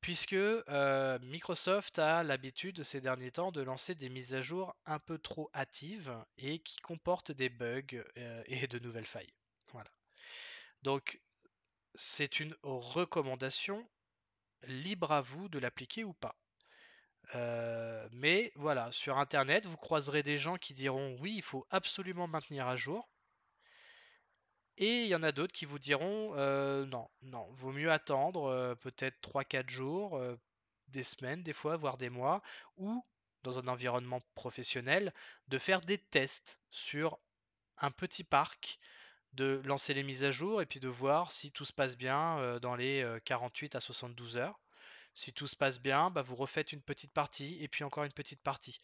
puisque euh, Microsoft a l'habitude ces derniers temps de lancer des mises à jour un peu trop hâtives et qui comportent des bugs euh, <laughs> et de nouvelles failles. Voilà. Donc c'est une recommandation libre à vous de l'appliquer ou pas. Euh, mais voilà, sur Internet, vous croiserez des gens qui diront oui, il faut absolument maintenir à jour. Et il y en a d'autres qui vous diront non, non, vaut mieux attendre peut-être 3-4 jours, des semaines, des fois, voire des mois, ou dans un environnement professionnel, de faire des tests sur un petit parc, de lancer les mises à jour et puis de voir si tout se passe bien dans les 48 à 72 heures. Si tout se passe bien, bah vous refaites une petite partie et puis encore une petite partie.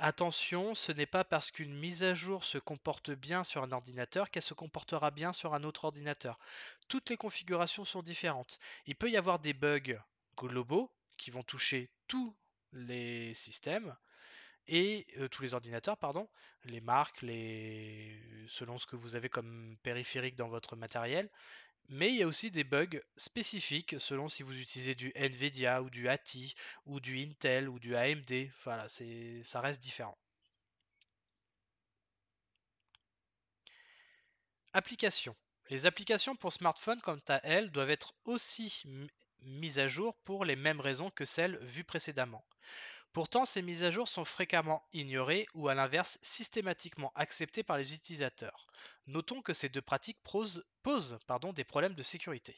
Attention, ce n'est pas parce qu'une mise à jour se comporte bien sur un ordinateur qu'elle se comportera bien sur un autre ordinateur. Toutes les configurations sont différentes. Il peut y avoir des bugs globaux qui vont toucher tous les systèmes et euh, tous les ordinateurs, pardon, les marques, les... selon ce que vous avez comme périphérique dans votre matériel, mais il y a aussi des bugs spécifiques selon si vous utilisez du Nvidia ou du ATI ou du Intel ou du AMD. Voilà, ça reste différent. Applications. Les applications pour smartphone, quant à elles, doivent être aussi mises à jour pour les mêmes raisons que celles vues précédemment. Pourtant, ces mises à jour sont fréquemment ignorées ou à l'inverse systématiquement acceptées par les utilisateurs. Notons que ces deux pratiques posent, pardon, des problèmes de sécurité.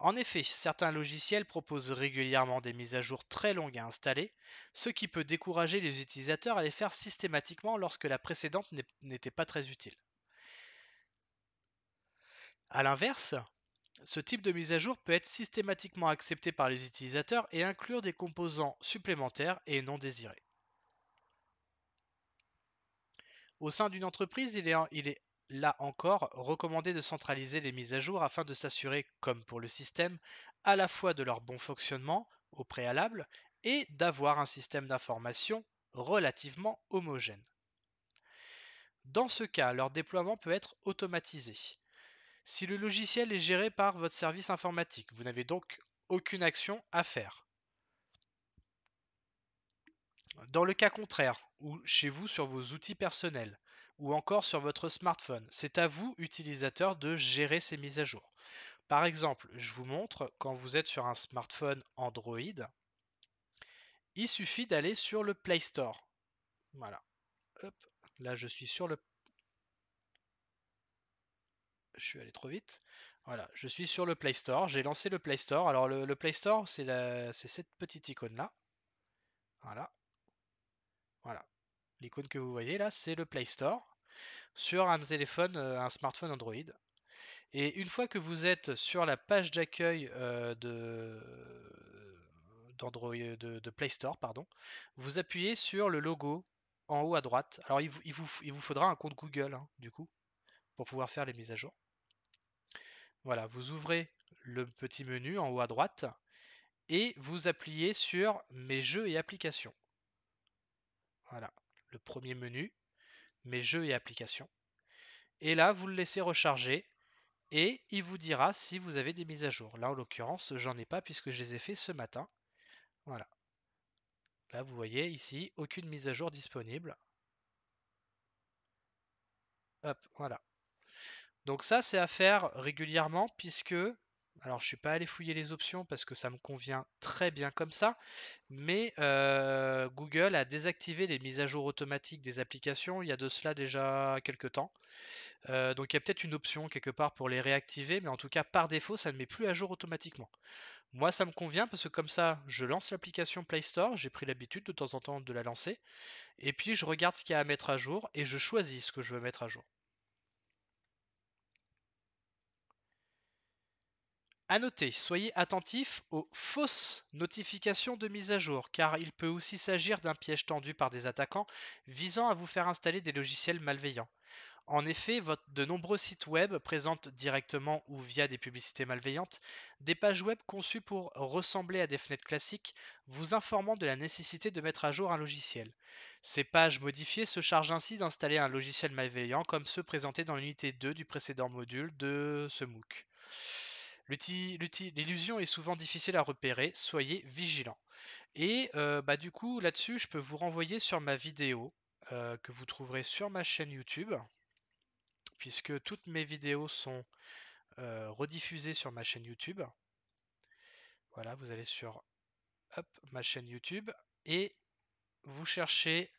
En effet, certains logiciels proposent régulièrement des mises à jour très longues à installer, ce qui peut décourager les utilisateurs à les faire systématiquement lorsque la précédente n'était pas très utile. A l'inverse, ce type de mise à jour peut être systématiquement accepté par les utilisateurs et inclure des composants supplémentaires et non désirés. Au sein d'une entreprise, il est, là encore recommandé de centraliser les mises à jour afin de s'assurer, comme pour le système, à la fois de leur bon fonctionnement au préalable et d'avoir un système d'information relativement homogène. Dans ce cas, leur déploiement peut être automatisé. Si le logiciel est géré par votre service informatique, vous n'avez donc aucune action à faire. Dans le cas contraire, ou chez vous sur vos outils personnels, ou encore sur votre smartphone, c'est à vous, utilisateur, de gérer ces mises à jour. Par exemple, je vous montre, quand vous êtes sur un smartphone Android, il suffit d'aller sur le Play Store. Voilà. Là, je suis sur le je suis allé trop vite. Voilà, je suis sur le Play Store, j'ai lancé le Play Store. Alors le, Play Store, c'est cette petite icône-là. Voilà. Voilà. L'icône que vous voyez là, c'est le Play Store sur un téléphone, euh, un smartphone Android. Et une fois que vous êtes sur la page d'accueil euh, de, de, Play Store, pardon, vous appuyez sur le logo en haut à droite. Alors il vous, faudra un compte Google, hein, du coup, pour pouvoir faire les mises à jour. Voilà, vous ouvrez le petit menu en haut à droite et vous appuyez sur Mes jeux et applications. Voilà, le premier menu, Mes jeux et applications. Et là, vous le laissez recharger et il vous dira si vous avez des mises à jour. Là, en l'occurrence, j'en ai pas puisque je les ai fait ce matin. Voilà. Là, vous voyez ici, aucune mise à jour disponible. Hop, voilà. Donc ça, c'est à faire régulièrement puisque... Alors, je ne suis pas allé fouiller les options parce que ça me convient très bien comme ça, mais euh, Google a désactivé les mises à jour automatiques des applications il y a de cela déjà quelques temps. Euh, donc, il y a peut-être une option quelque part pour les réactiver, mais en tout cas, par défaut, ça ne met plus à jour automatiquement. Moi, ça me convient parce que comme ça, je lance l'application Play Store, j'ai pris l'habitude de temps en temps de la lancer, et puis je regarde ce qu'il y a à mettre à jour et je choisis ce que je veux mettre à jour. À noter, soyez attentifs aux fausses notifications de mise à jour, car il peut aussi s'agir d'un piège tendu par des attaquants visant à vous faire installer des logiciels malveillants. En effet, de nombreux sites web présentent directement ou via des publicités malveillantes des pages web conçues pour ressembler à des fenêtres classiques, vous informant de la nécessité de mettre à jour un logiciel. Ces pages modifiées se chargent ainsi d'installer un logiciel malveillant comme ceux présentés dans l'unité 2 du précédent module de ce MOOC. L'illusion est souvent difficile à repérer, soyez vigilants. Et euh, bah, du coup, là-dessus, je peux vous renvoyer sur ma vidéo euh, que vous trouverez sur ma chaîne YouTube, puisque toutes mes vidéos sont euh, rediffusées sur ma chaîne YouTube. Voilà, vous allez sur ma chaîne YouTube et vous cherchez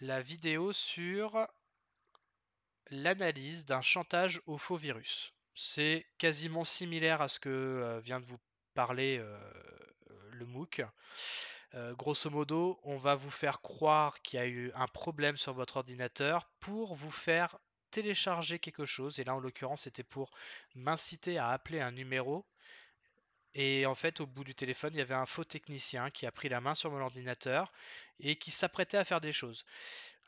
la vidéo sur l'analyse d'un chantage au faux virus c'est quasiment similaire à ce que vient de vous parler le MOOC. grosso modo, on va vous faire croire qu'il y a eu un problème sur votre ordinateur pour vous faire télécharger quelque chose. Et là, en l'occurrence, c'était pour m'inciter à appeler un numéro. Et en fait, au bout du téléphone, il y avait un faux technicien qui a pris la main sur mon ordinateur et qui s'apprêtait à faire des choses.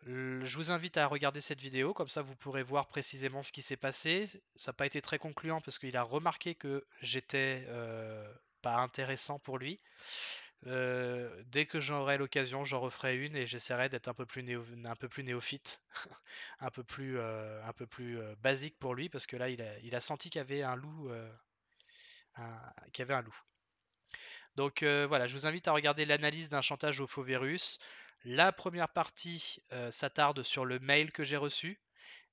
Je vous invite à regarder cette vidéo, comme ça vous pourrez voir précisément ce qui s'est passé. Ça n'a pas été très concluant parce qu'il a remarqué que j'étais euh, pas intéressant pour lui. Euh, dès que j'aurai l'occasion, j'en referai une et j'essaierai d'être un peu plus, néophyte, un peu plus, basique pour lui parce que là, il a, senti qu'il y avait un loup, euh, qu'il avait un loup. Donc voilà, je vous invite à regarder l'analyse d'un chantage au faux virus. La première partie euh, s'attarde sur le mail que j'ai reçu.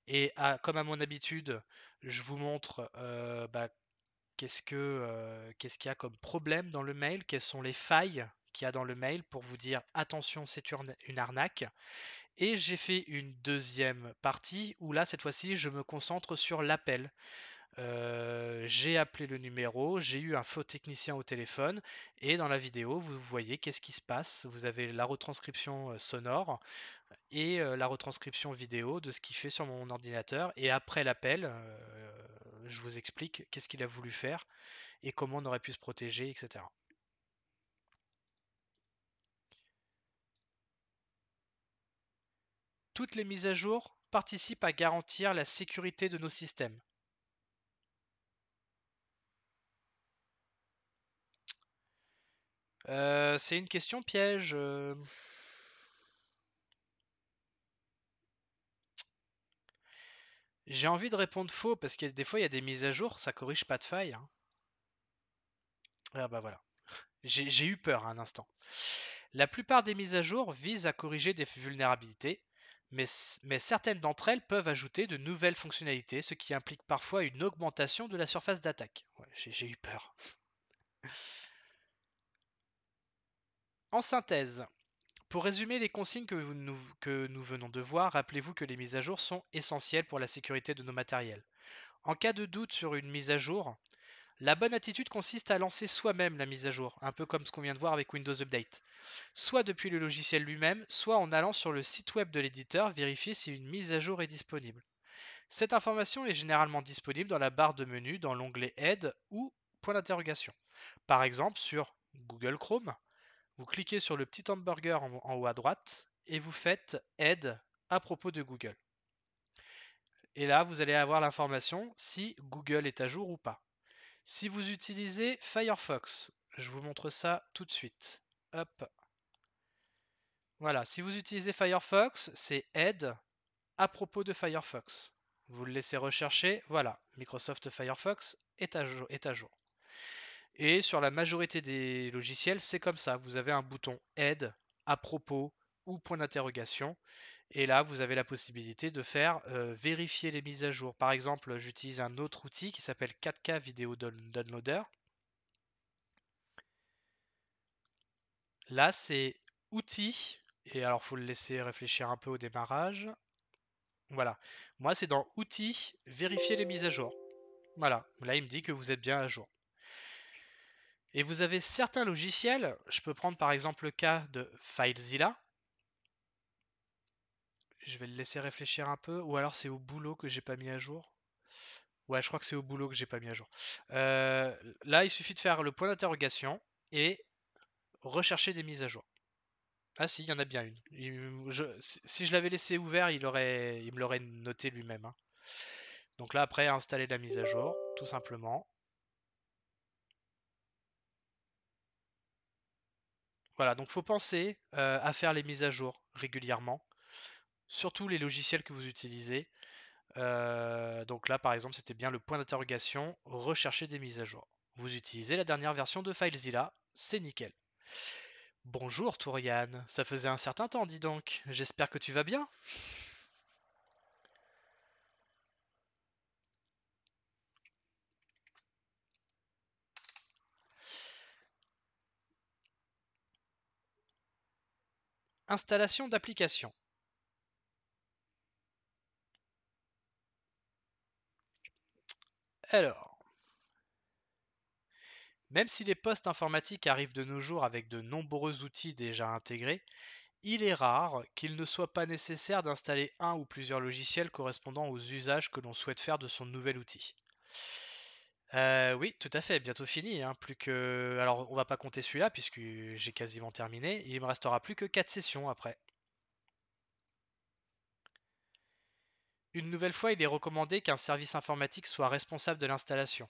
Et comme à mon habitude, je vous montre euh, bah, euh, qu'est-ce qu'il y a comme problème dans le mail, quelles sont les failles qu'il y a dans le mail pour vous dire attention, c'est une arnaque. Et j'ai fait une deuxième partie où là, cette fois-ci, je me concentre sur l'appel. Euh, j'ai appelé le numéro, j'ai eu un faux technicien au téléphone, et dans la vidéo, vous voyez qu'est-ce qui se passe. Vous avez la retranscription euh, sonore et euh, la retranscription vidéo de ce qu'il fait sur mon ordinateur. Et après l'appel, je vous explique qu'est-ce qu'il a voulu faire et comment on aurait pu se protéger, etc. Toutes les mises à jour participent à garantir la sécurité de nos systèmes. Euh, c'est une question piège. Euh. J'ai envie de répondre faux parce que des fois il y a des mises à jour, ça corrige pas de faille. Hein. Ah bah voilà. J'ai eu peur un instant. La plupart des mises à jour visent à corriger des vulnérabilités, mais, certaines d'entre elles peuvent ajouter de nouvelles fonctionnalités, ce qui implique parfois une augmentation de la surface d'attaque. j'ai eu peur. En synthèse, pour résumer les consignes que, nous, nous venons de voir, rappelez-vous que les mises à jour sont essentielles pour la sécurité de nos matériels. En cas de doute sur une mise à jour, la bonne attitude consiste à lancer soi-même la mise à jour, un peu comme ce qu'on vient de voir avec Windows Update, soit depuis le logiciel lui-même, soit en allant sur le site web de l'éditeur vérifier si une mise à jour est disponible. Cette information est généralement disponible dans la barre de menu dans l'onglet Aide ou Point d'interrogation, par exemple sur Google Chrome, vous cliquez sur le petit hamburger en, haut à droite et vous faites Aide à propos de Google. Et là, vous allez avoir l'information si Google est à jour ou pas. Si vous utilisez Firefox, je vous montre ça tout de suite. Hop. Voilà, si vous utilisez Firefox, c'est aide à propos de Firefox. Vous le laissez rechercher, voilà, Microsoft Firefox est à jour. Est à jour. Et sur la majorité des logiciels, c'est comme ça. Vous avez un bouton aide, à propos ou point d'interrogation. Et là, vous avez la possibilité de faire euh, vérifier les mises à jour. Par exemple, j'utilise un autre outil qui s'appelle 4K Video Downloader. Là, c'est outils. Et alors, il faut le laisser réfléchir un peu au démarrage. Voilà. Moi, c'est dans outils, vérifier les mises à jour. Voilà. Là, il me dit que vous êtes bien à jour. Et vous avez certains logiciels, je peux prendre par exemple le cas de FileZilla. Je vais le laisser réfléchir un peu, ou alors c'est au boulot que j'ai pas mis à jour. Ouais, je crois que c'est au boulot que j'ai pas mis à jour. Euh, là, il suffit de faire le point d'interrogation et rechercher des mises à jour. Ah si, il y en a bien une. si je l'avais laissé ouvert, il, aurait, il me l'aurait noté lui-même. Hein. Donc là, après, installer la mise à jour, tout simplement. Voilà, donc faut penser euh, à faire les mises à jour régulièrement, surtout les logiciels que vous utilisez. Euh, donc là, par exemple, c'était bien le point d'interrogation, rechercher des mises à jour. Vous utilisez la dernière version de FileZilla, c'est nickel. Bonjour Touriane, ça faisait un certain temps, dis donc. J'espère que tu vas bien. Installation d'applications. Alors, même si les postes informatiques arrivent de nos jours avec de nombreux outils déjà intégrés, il est rare qu'il ne soit pas nécessaire d'installer un ou plusieurs logiciels correspondant aux usages que l'on souhaite faire de son nouvel outil. Euh, oui, tout à fait, bientôt fini. Hein, plus que... Alors, on va pas compter celui-là, puisque j'ai quasiment terminé. Il me restera plus que 4 sessions après. Une nouvelle fois, il est recommandé qu'un service informatique soit responsable de l'installation.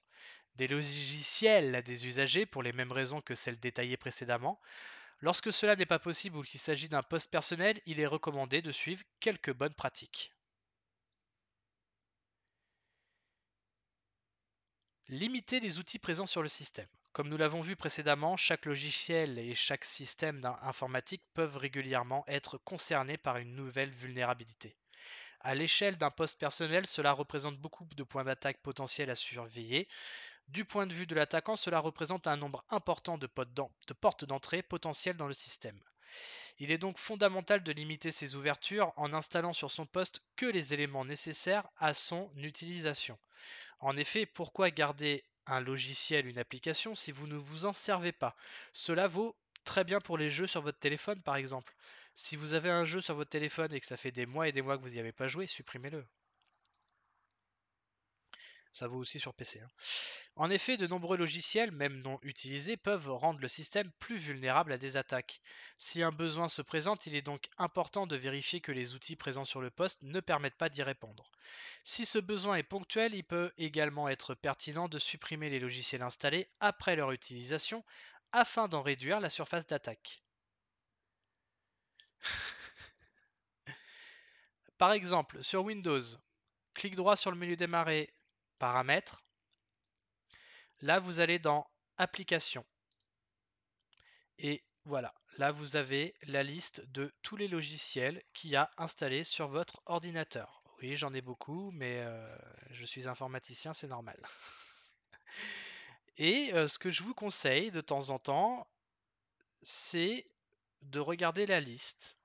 Des logiciels à des usagers, pour les mêmes raisons que celles détaillées précédemment. Lorsque cela n'est pas possible ou qu'il s'agit d'un poste personnel, il est recommandé de suivre quelques bonnes pratiques. Limiter les outils présents sur le système. Comme nous l'avons vu précédemment, chaque logiciel et chaque système informatique peuvent régulièrement être concernés par une nouvelle vulnérabilité. À l'échelle d'un poste personnel, cela représente beaucoup de points d'attaque potentiels à surveiller. Du point de vue de l'attaquant, cela représente un nombre important de portes d'entrée potentielles dans le système. Il est donc fondamental de limiter ces ouvertures en installant sur son poste que les éléments nécessaires à son utilisation. En effet, pourquoi garder un logiciel, une application, si vous ne vous en servez pas Cela vaut très bien pour les jeux sur votre téléphone, par exemple. Si vous avez un jeu sur votre téléphone et que ça fait des mois et des mois que vous n'y avez pas joué, supprimez-le ça vaut aussi sur PC. Hein. En effet, de nombreux logiciels, même non utilisés, peuvent rendre le système plus vulnérable à des attaques. Si un besoin se présente, il est donc important de vérifier que les outils présents sur le poste ne permettent pas d'y répondre. Si ce besoin est ponctuel, il peut également être pertinent de supprimer les logiciels installés après leur utilisation afin d'en réduire la surface d'attaque. Par exemple, sur Windows, clic droit sur le menu démarrer, Paramètres. Là, vous allez dans Applications. Et voilà, là vous avez la liste de tous les logiciels qu'il y a installés sur votre ordinateur. Oui, j'en ai beaucoup, mais euh, je suis informaticien, c'est normal. Et euh, ce que je vous conseille de temps en temps, c'est de regarder la liste.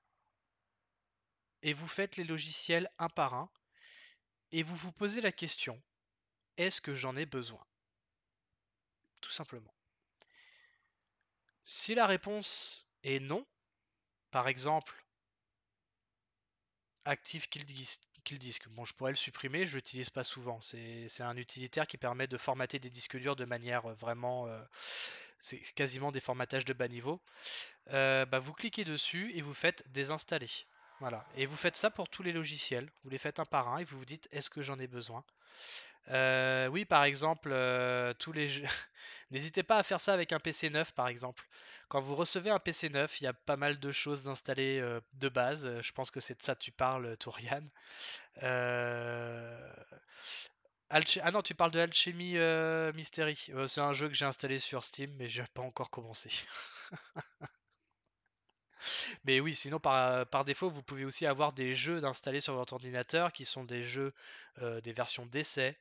Et vous faites les logiciels un par un. Et vous vous posez la question, est-ce que j'en ai besoin Tout simplement. Si la réponse est non, par exemple, active kill disk, Bon, je pourrais le supprimer, je l'utilise pas souvent. C'est un utilitaire qui permet de formater des disques durs de manière euh, vraiment. Euh, c'est quasiment des formatages de bas niveau. Euh, bah, vous cliquez dessus et vous faites désinstaller. Voilà. Et vous faites ça pour tous les logiciels. Vous les faites un par un et vous vous dites est-ce que j'en ai besoin oui, par exemple, tous les jeux. <laughs> N'hésitez pas à faire ça avec un PC neuf, par exemple. Quand vous recevez un PC neuf, il y a pas mal de choses d'installer de base. Je pense que c'est de ça que tu parles, Tourian. Ah non, tu parles de Alchemy Mystery. c'est un jeu que j'ai installé sur Steam, mais j'ai pas encore commencé. <laughs> Mais oui, sinon par, défaut, vous pouvez aussi avoir des jeux d'installer sur votre ordinateur qui sont des jeux des versions d'essai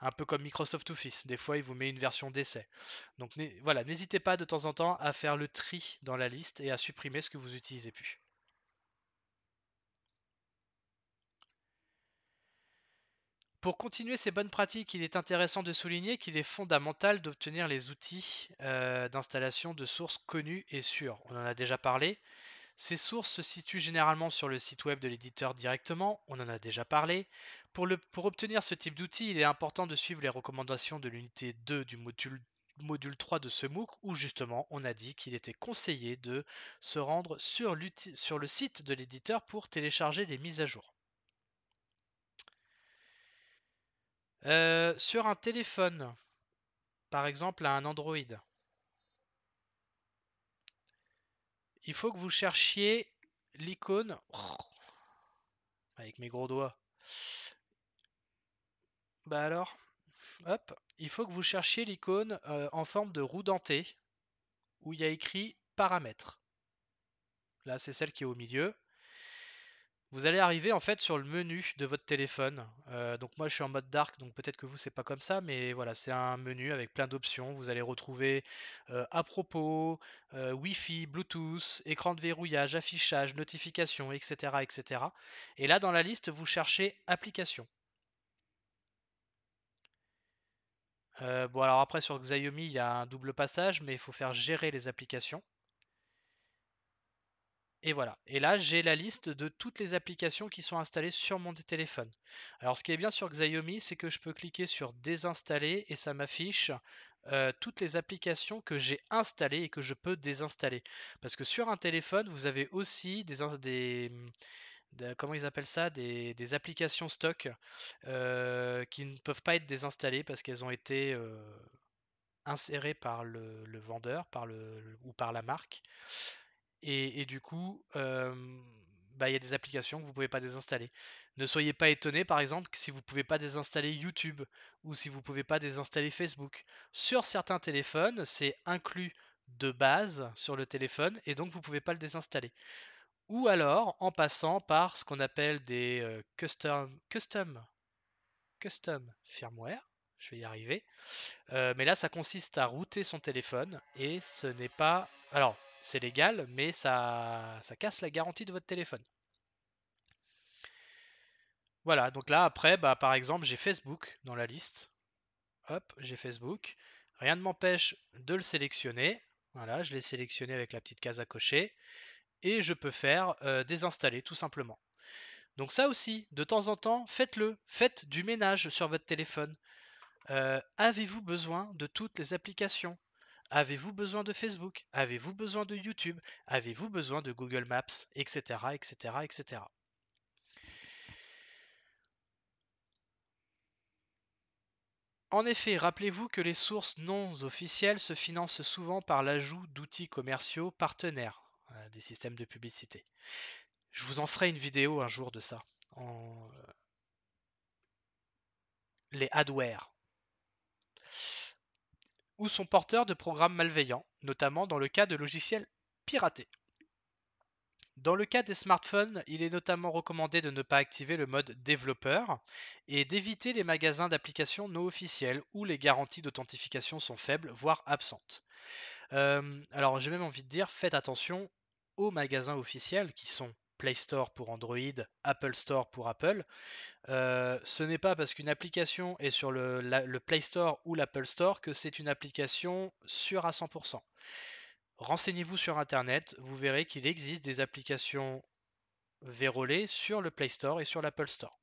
un peu comme Microsoft Office. Des fois, il vous met une version d'essai. Donc voilà, n'hésitez pas de temps en temps à faire le tri dans la liste et à supprimer ce que vous n'utilisez plus. Pour continuer ces bonnes pratiques, il est intéressant de souligner qu'il est fondamental d'obtenir les outils euh, d'installation de sources connues et sûres. On en a déjà parlé. Ces sources se situent généralement sur le site web de l'éditeur directement, on en a déjà parlé. Pour, obtenir ce type d'outil, il est important de suivre les recommandations de l'unité 2 du module 3 de ce MOOC où justement on a dit qu'il était conseillé de se rendre sur, le site de l'éditeur pour télécharger les mises à jour. Euh, sur un téléphone, par exemple à un Android, il faut que vous cherchiez l'icône <sniffs> avec mes gros doigts. Bah alors, hop, il faut que vous cherchiez l'icône euh, en forme de roue dentée où il y a écrit paramètres. Là, c'est celle qui est au milieu. Vous allez arriver en fait sur le menu de votre téléphone. Euh, donc moi je suis en mode dark, donc peut-être que vous c'est pas comme ça, mais voilà, c'est un menu avec plein d'options. Vous allez retrouver euh, à propos, euh, Wi-Fi, Bluetooth, écran de verrouillage, affichage, notification, etc., etc. Et là dans la liste vous cherchez application. bon alors après sur Xiaomi il y a un double passage, mais il faut faire gérer les applications. Et voilà. Et là, j'ai la liste de toutes les applications qui sont installées sur mon téléphone. Alors, ce qui est bien sur Xiaomi, c'est que je peux cliquer sur désinstaller et ça m'affiche toutes les applications que j'ai installées et que je peux désinstaller. Parce que sur un téléphone, vous avez aussi des, mmh, comment ils appellent ça, des, applications stock qui ne peuvent pas être désinstallées parce qu'elles ont été insérées par le, vendeur par le, ou par la marque. Et, du coup, bah, il y a des applications que vous ne pouvez pas désinstaller. Ne soyez pas étonné, par exemple, si vous ne pouvez pas désinstaller YouTube ou si vous ne pouvez pas désinstaller Facebook. Sur certains téléphones, c'est inclus de base sur le téléphone et donc vous ne pouvez pas le désinstaller. Ou alors en passant par ce qu'on appelle des custom, custom, custom firmware. Je vais y arriver. mais là, ça consiste à router son téléphone et ce n'est pas. Alors, c'est légal, mais ça, casse la garantie de votre téléphone. Voilà, donc là après, bah, par exemple, j'ai Facebook dans la liste. Hop, j'ai Facebook. Rien ne m'empêche de le sélectionner. Voilà, je l'ai sélectionné avec la petite case à cocher. Et je peux faire euh, désinstaller tout simplement. Donc ça aussi, de temps en temps, faites-le. Faites du ménage sur votre téléphone. Euh, avez-vous besoin de toutes les applications Avez-vous besoin de Facebook Avez-vous besoin de YouTube Avez-vous besoin de Google Maps Etc. etc., etc. En effet, rappelez-vous que les sources non officielles se financent souvent par l'ajout d'outils commerciaux partenaires euh, des systèmes de publicité. Je vous en ferai une vidéo un jour de ça. Euh, les adware ou sont porteurs de programmes malveillants, notamment dans le cas de logiciels piratés. Dans le cas des smartphones, il est notamment recommandé de ne pas activer le mode développeur et d'éviter les magasins d'applications non officiels où les garanties d'authentification sont faibles, voire absentes. Euh, alors j'ai même envie de dire, faites attention aux magasins officiels qui sont Play Store pour Android, Apple Store pour Apple. Euh, ce n'est pas parce qu'une application est sur le, Play Store ou l'Apple Store que c'est une application sûre à 100%. Renseignez-vous sur Internet, vous verrez qu'il existe des applications vérolées sur le Play Store et sur l'Apple Store.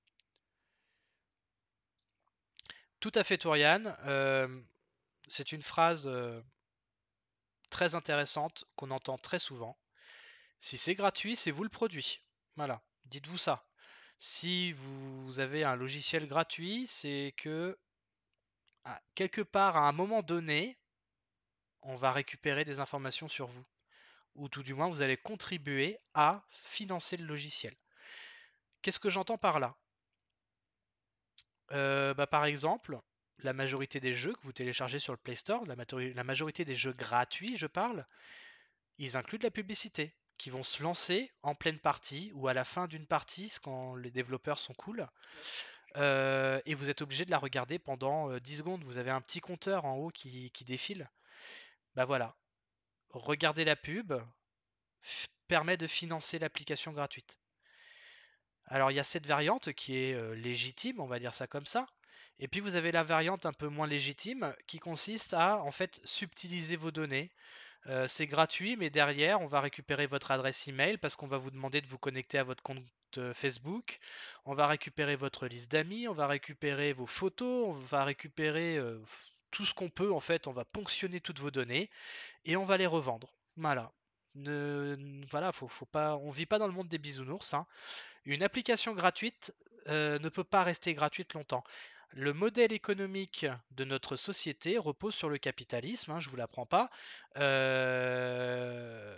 Tout à fait, Tourian. Euh, c'est une phrase euh, très intéressante qu'on entend très souvent. Si c'est gratuit, c'est vous le produit. Voilà, dites-vous ça. Si vous avez un logiciel gratuit, c'est que quelque part, à un moment donné, on va récupérer des informations sur vous. Ou tout du moins, vous allez contribuer à financer le logiciel. Qu'est-ce que j'entends par là euh, bah, Par exemple, la majorité des jeux que vous téléchargez sur le Play Store, la majorité des jeux gratuits, je parle, ils incluent de la publicité qui vont se lancer en pleine partie ou à la fin d'une partie, quand les développeurs sont cool. Euh, et vous êtes obligé de la regarder pendant 10 euh, secondes. Vous avez un petit compteur en haut qui, qui défile. Bah voilà. Regarder la pub permet de financer l'application gratuite. Alors il y a cette variante qui est euh, légitime, on va dire ça comme ça. Et puis vous avez la variante un peu moins légitime qui consiste à en fait subtiliser vos données, c'est gratuit, mais derrière, on va récupérer votre adresse email parce qu'on va vous demander de vous connecter à votre compte Facebook. On va récupérer votre liste d'amis, on va récupérer vos photos, on va récupérer tout ce qu'on peut. En fait, on va ponctionner toutes vos données et on va les revendre. Voilà. Ne, voilà, faut, pas, on vit pas dans le monde des bisounours. Hein. Une application gratuite ne peut pas rester gratuite longtemps. Le modèle économique de notre société repose sur le capitalisme, hein, je ne vous l'apprends pas. Euh,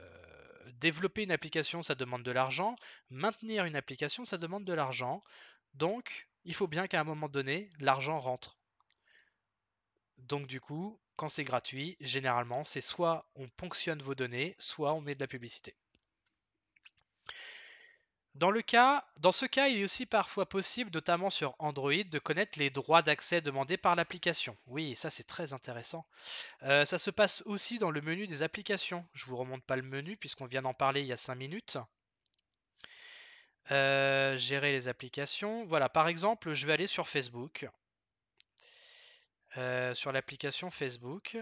développer une application, ça demande de l'argent. Maintenir une application, ça demande de l'argent. Donc, il faut bien qu'à un moment donné, l'argent rentre. Donc du coup, quand c'est gratuit, généralement, c'est soit on ponctionne vos données, soit on met de la publicité. Dans, le cas, dans ce cas, il est aussi parfois possible, notamment sur Android, de connaître les droits d'accès demandés par l'application. Oui, ça c'est très intéressant. Euh, ça se passe aussi dans le menu des applications. Je ne vous remonte pas le menu puisqu'on vient d'en parler il y a 5 minutes. Euh, gérer les applications. Voilà, par exemple, je vais aller sur Facebook. Euh, sur l'application Facebook.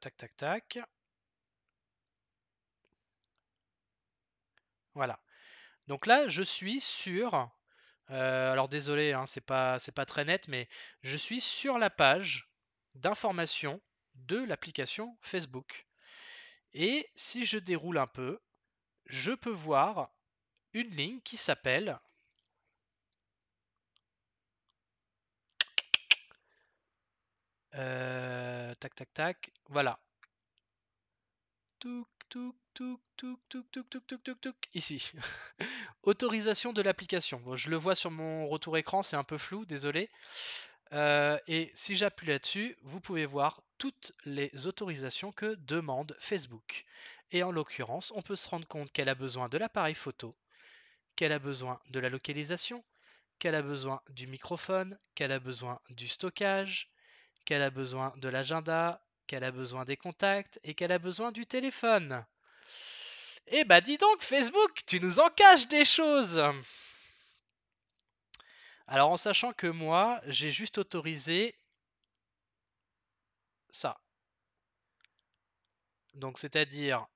tac, tac, tac. Voilà. Donc là, je suis sur. Euh, alors désolé, hein, c'est pas, c'est pas très net, mais je suis sur la page d'information de l'application Facebook. Et si je déroule un peu, je peux voir une ligne qui s'appelle euh, tac, tac, tac. Voilà touc, touc, touc, touc, touc, touc, touc, touc, ici. <laughs> Autorisation de l'application. Bon, je le vois sur mon retour écran, c'est un peu flou, désolé. Euh, et si j'appuie là-dessus, vous pouvez voir toutes les autorisations que demande Facebook. Et en l'occurrence, on peut se rendre compte qu'elle a besoin de l'appareil photo, qu'elle a besoin de la localisation, qu'elle a besoin du microphone, qu'elle a besoin du stockage, qu'elle a besoin de l'agenda, qu'elle a besoin des contacts et qu'elle a besoin du téléphone. Eh ben, dis donc Facebook, tu nous en caches des choses Alors en sachant que moi, j'ai juste autorisé ça. Donc c'est-à-dire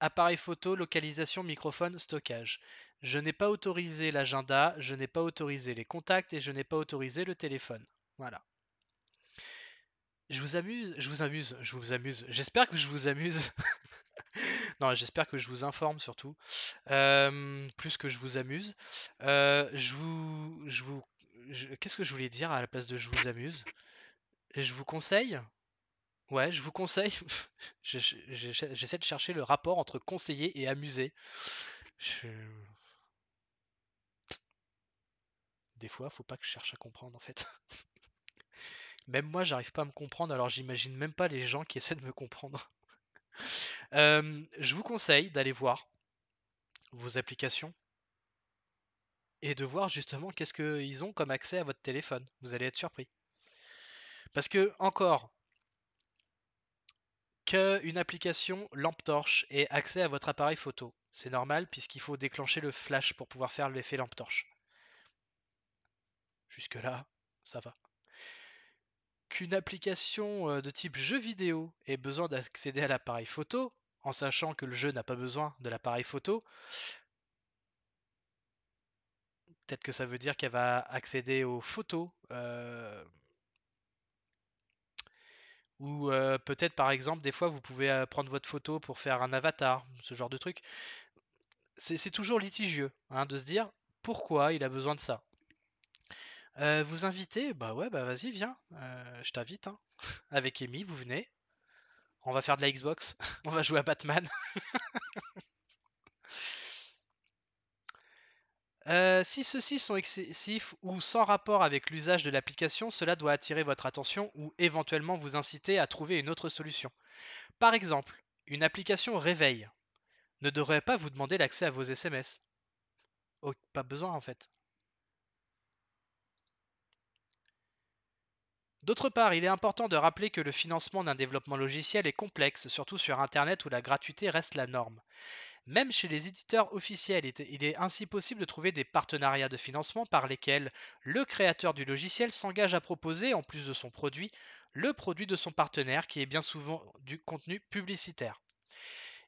appareil photo, localisation, microphone, stockage. Je n'ai pas autorisé l'agenda, je n'ai pas autorisé les contacts et je n'ai pas autorisé le téléphone. Voilà. Je vous amuse, je vous amuse, je vous amuse. J'espère que je vous amuse. <laughs> non, j'espère que je vous informe surtout. Euh, plus que je vous amuse. Euh, je vous. Qu'est-ce que je voulais dire à la place de je vous amuse Je vous conseille. Ouais, je vous conseille. <laughs> J'essaie de chercher le rapport entre conseiller et amuser. Des fois, faut pas que je cherche à comprendre en fait. <laughs> Même moi, j'arrive pas à me comprendre, alors j'imagine même pas les gens qui essaient de me comprendre. <laughs> Euh, je vous conseille d'aller voir vos applications et de voir justement qu'est-ce qu'ils ont comme accès à votre téléphone. Vous allez être surpris. Parce que, encore, qu'une application lampe torche ait accès à votre appareil photo, c'est normal puisqu'il faut déclencher le flash pour pouvoir faire l'effet lampe torche. Jusque-là, ça va qu'une application euh, de type jeu vidéo ait besoin d'accéder à l'appareil photo, en sachant que le jeu n'a pas besoin de l'appareil photo, peut-être que ça veut dire qu'elle va accéder aux photos. Euh, ou euh, peut-être par exemple, des fois, vous pouvez prendre votre photo pour faire un avatar, ce genre de truc. C'est toujours litigieux hein, de se dire pourquoi il a besoin de ça. Euh, vous invitez? Bah ouais, bah vas-y, viens. Euh, je t'invite, hein. <laughs> Avec Amy, vous venez. On va faire de la Xbox. <laughs> On va jouer à Batman. <laughs> Euh, si ceux-ci sont excessifs ou sans rapport avec l'usage de l'application, cela doit attirer votre attention ou éventuellement vous inciter à trouver une autre solution. Par exemple, une application réveil ne devrait pas vous demander l'accès à vos SMS. Oh, pas besoin en fait. D'autre part, il est important de rappeler que le financement d'un développement logiciel est complexe, surtout sur Internet où la gratuité reste la norme. Même chez les éditeurs officiels, il est ainsi possible de trouver des partenariats de financement par lesquels le créateur du logiciel s'engage à proposer, en plus de son produit, le produit de son partenaire qui est bien souvent du contenu publicitaire.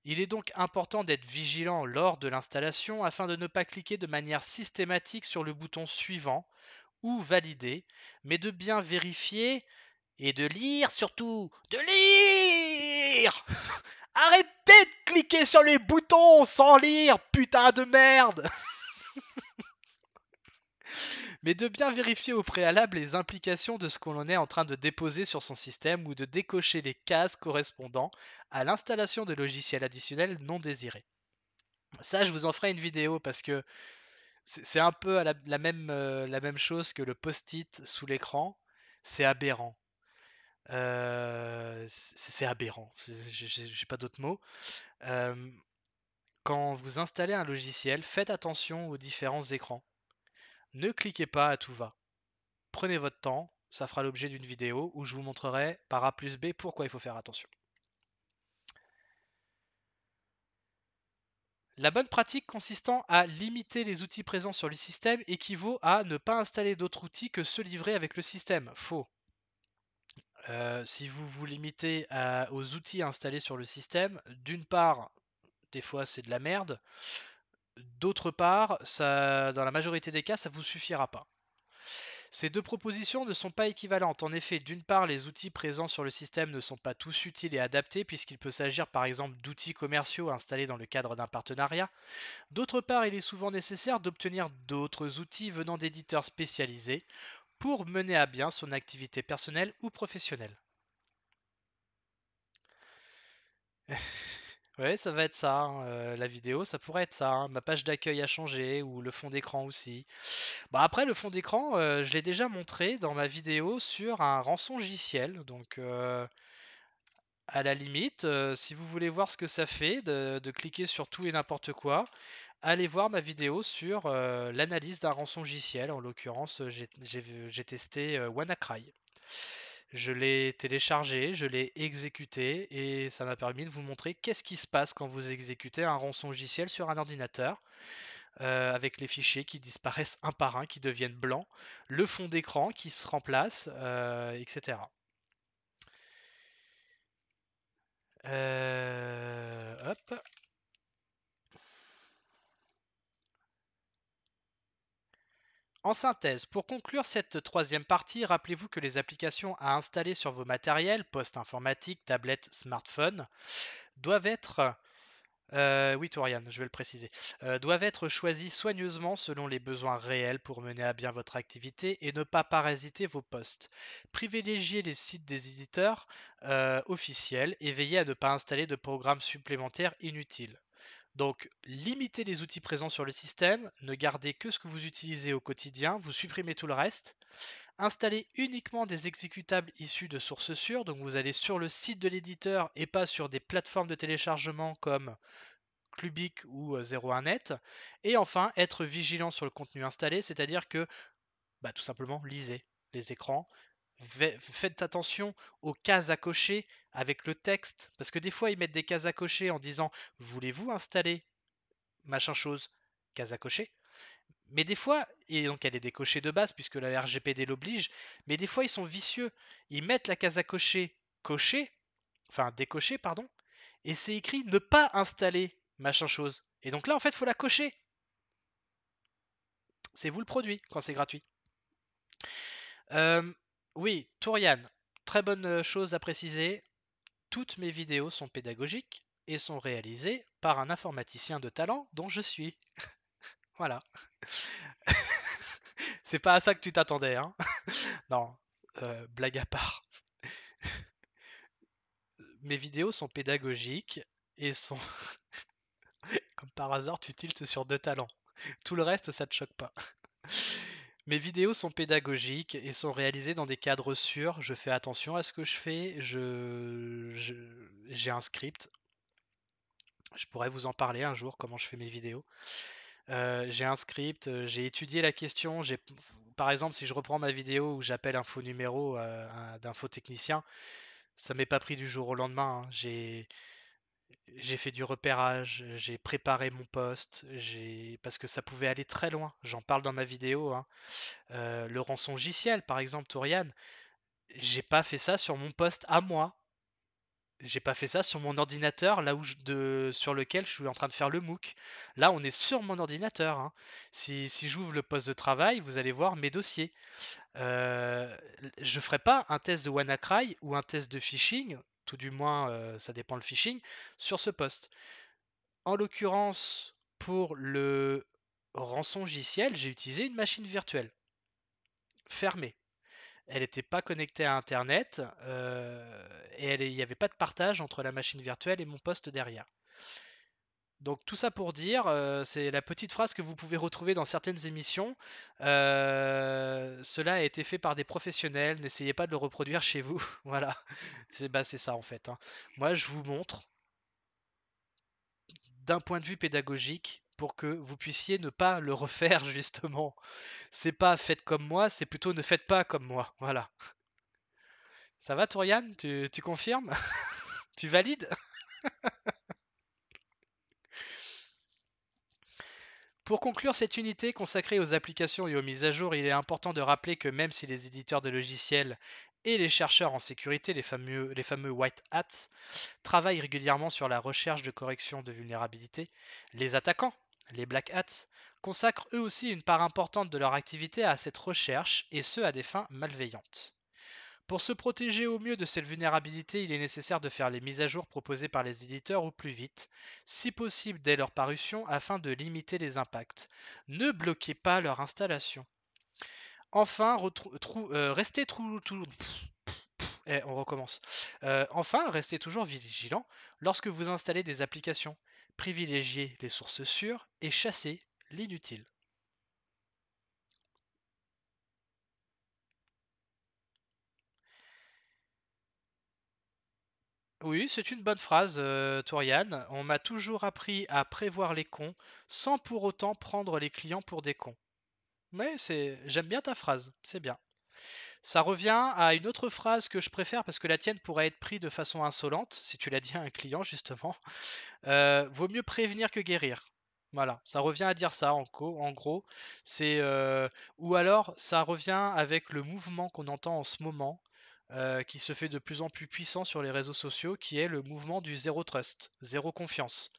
Il est donc important d'être vigilant lors de l'installation afin de ne pas cliquer de manière systématique sur le bouton suivant ou valider, mais de bien vérifier et de lire surtout. De lire <laughs> Arrêtez de cliquer sur les boutons sans lire, putain de merde <laughs> mais de bien vérifier au préalable les implications de ce qu'on est en train de déposer sur son système ou de décocher les cases correspondant à l'installation de logiciels additionnels non désirés. Ça, je vous en ferai une vidéo parce que c'est un peu euh, la, même, chose que le post-it sous l'écran. C'est aberrant. Euh, c'est aberrant. J'ai pas d'autres mots. Euh, quand vous installez un logiciel, faites attention aux différents écrans. Ne cliquez pas à tout va. Prenez votre temps. Ça fera l'objet d'une vidéo où je vous montrerai par A plus B pourquoi il faut faire attention. La bonne pratique consistant à limiter les outils présents sur le système équivaut à ne pas installer d'autres outils que ceux livrés avec le système. Faux. Euh, si vous vous limitez aux outils installés sur le système, d'une part, des fois c'est de la merde, d'autre part, ça, dans la majorité des cas, ça ne vous suffira pas. Ces deux propositions ne sont pas équivalentes. En effet, d'une part, les outils présents sur le système ne sont pas tous utiles et adaptés puisqu'il peut s'agir par exemple d'outils commerciaux installés dans le cadre d'un partenariat. D'autre part, il est souvent nécessaire d'obtenir d'autres outils venant d'éditeurs spécialisés pour mener à bien son activité personnelle ou professionnelle. Ouais, ça va être ça, hein, euh, la vidéo, ça pourrait être ça. Hein. Ma page d'accueil a changé ou le fond d'écran aussi. Bah, après, le fond d'écran, euh, je l'ai déjà montré dans ma vidéo sur un rançongiciel. Donc, euh, à la limite, si vous voulez voir ce que ça fait de, cliquer sur tout et n'importe quoi, allez voir ma vidéo sur l'analyse d'un logiciel En l'occurrence, j'ai testé WannaCry. Je l'ai téléchargé, je l'ai exécuté et ça m'a permis de vous montrer qu'est-ce qui se passe quand vous exécutez un rançon logiciel sur un ordinateur. Euh, avec les fichiers qui disparaissent un par un, qui deviennent blancs, le fond d'écran qui se remplace, euh, etc. Euh, hop. En synthèse, pour conclure cette troisième partie, rappelez-vous que les applications à installer sur vos matériels, postes informatiques, tablettes, smartphones, doivent être euh, oui, je vais le préciser, euh, doivent être choisis soigneusement selon les besoins réels pour mener à bien votre activité et ne pas parasiter vos postes. Privilégiez les sites des éditeurs euh, officiels et veillez à ne pas installer de programmes supplémentaires inutiles. Donc, limitez les outils présents sur le système, ne gardez que ce que vous utilisez au quotidien, vous supprimez tout le reste. Installez uniquement des exécutables issus de sources sûres, donc vous allez sur le site de l'éditeur et pas sur des plateformes de téléchargement comme Clubic ou 01net. Euh, et enfin, être vigilant sur le contenu installé, c'est-à-dire que bah, tout simplement lisez les écrans, faites attention aux cases à cocher avec le texte. Parce que des fois, ils mettent des cases à cocher en disant Voulez-vous installer machin chose Case à cocher. Mais des fois, et donc elle est décochée de base puisque la RGPD l'oblige, mais des fois ils sont vicieux. Ils mettent la case à cocher cochée, enfin décochée pardon, et c'est écrit ne pas installer machin chose. Et donc là, en fait, faut la cocher. C'est vous le produit quand c'est gratuit. Euh, oui, Tourian, très bonne euh, chose à préciser. Toutes mes vidéos sont pédagogiques et sont réalisées par un informaticien de talent dont je suis. <laughs> voilà. <laughs> C'est pas à ça que tu t'attendais, hein <laughs> Non, euh, blague à part. mes vidéos sont pédagogiques et sont... Comme par hasard, tu tiltes sur deux talents. Tout le reste, ça te choque pas. Mes vidéos sont pédagogiques et sont réalisées dans des cadres sûrs. Je fais attention à ce que je fais. Je, j'ai un script. Je pourrais vous en parler un jour, comment je fais mes vidéos. Euh, j'ai un script, euh, j'ai étudié la question. J'ai, par exemple, si je reprends ma vidéo où j'appelle un faux numéro euh, d'un faux technicien, ça m'est pas pris du jour au lendemain. Hein. J'ai, j'ai fait du repérage, j'ai préparé mon poste, j'ai parce que ça pouvait aller très loin. J'en parle dans ma vidéo. Hein. Euh, le rançon logiciel, par exemple, Torian. j'ai pas fait ça sur mon poste à moi. J'ai pas fait ça sur mon ordinateur, là où de, sur lequel je suis en train de faire le MOOC. Là, on est sur mon ordinateur. Hein. Si, j'ouvre le poste de travail, vous allez voir mes dossiers. Je euh, je ferai pas un test de WannaCry ou un test de phishing tout du moins euh, ça dépend le phishing, sur ce poste. En l'occurrence, pour le rançon logiciel j'ai utilisé une machine virtuelle fermée. Elle n'était pas connectée à Internet euh, et il n'y avait pas de partage entre la machine virtuelle et mon poste derrière. Donc tout ça pour dire, euh, c'est la petite phrase que vous pouvez retrouver dans certaines émissions. Euh, cela a été fait par des professionnels, n'essayez pas de le reproduire chez vous. <laughs> voilà, c'est bah, ça en fait. Hein. Moi, je vous montre d'un point de vue pédagogique pour que vous puissiez ne pas le refaire <laughs> justement. C'est pas faites comme moi, c'est plutôt ne faites pas comme moi. Voilà. Ça va Touriane tu, tu confirmes <laughs> Tu valides Pour conclure cette unité consacrée aux applications et aux mises à jour, il est important de rappeler que même si les éditeurs de logiciels et les chercheurs en sécurité, les fameux, les fameux white hats, travaillent régulièrement sur la recherche de corrections de vulnérabilité, les attaquants, les black hats, consacrent eux aussi une part importante de leur activité à cette recherche et ce à des fins malveillantes. Pour se protéger au mieux de cette vulnérabilité, il est nécessaire de faire les mises à jour proposées par les éditeurs au plus vite, si possible dès leur parution afin de limiter les impacts. Ne bloquez pas leur installation. Enfin, restez restez toujours vigilant lorsque vous installez des applications. Privilégiez les sources sûres et chassez l'inutile. Oui, c'est une bonne phrase, euh, Toriane. On m'a toujours appris à prévoir les cons sans pour autant prendre les clients pour des cons. Mais c'est j'aime bien ta phrase, c'est bien. Ça revient à une autre phrase que je préfère parce que la tienne pourrait être prise de façon insolente, si tu l'as dit à un client justement. <laughs> Euh, vaut mieux prévenir que guérir. Voilà, ça revient à dire ça en, en gros. C'est euh, ou alors ça revient avec le mouvement qu'on entend en ce moment euh, qui se fait de plus en plus puissant sur les réseaux sociaux, qui est le mouvement du zéro trust, zéro confiance.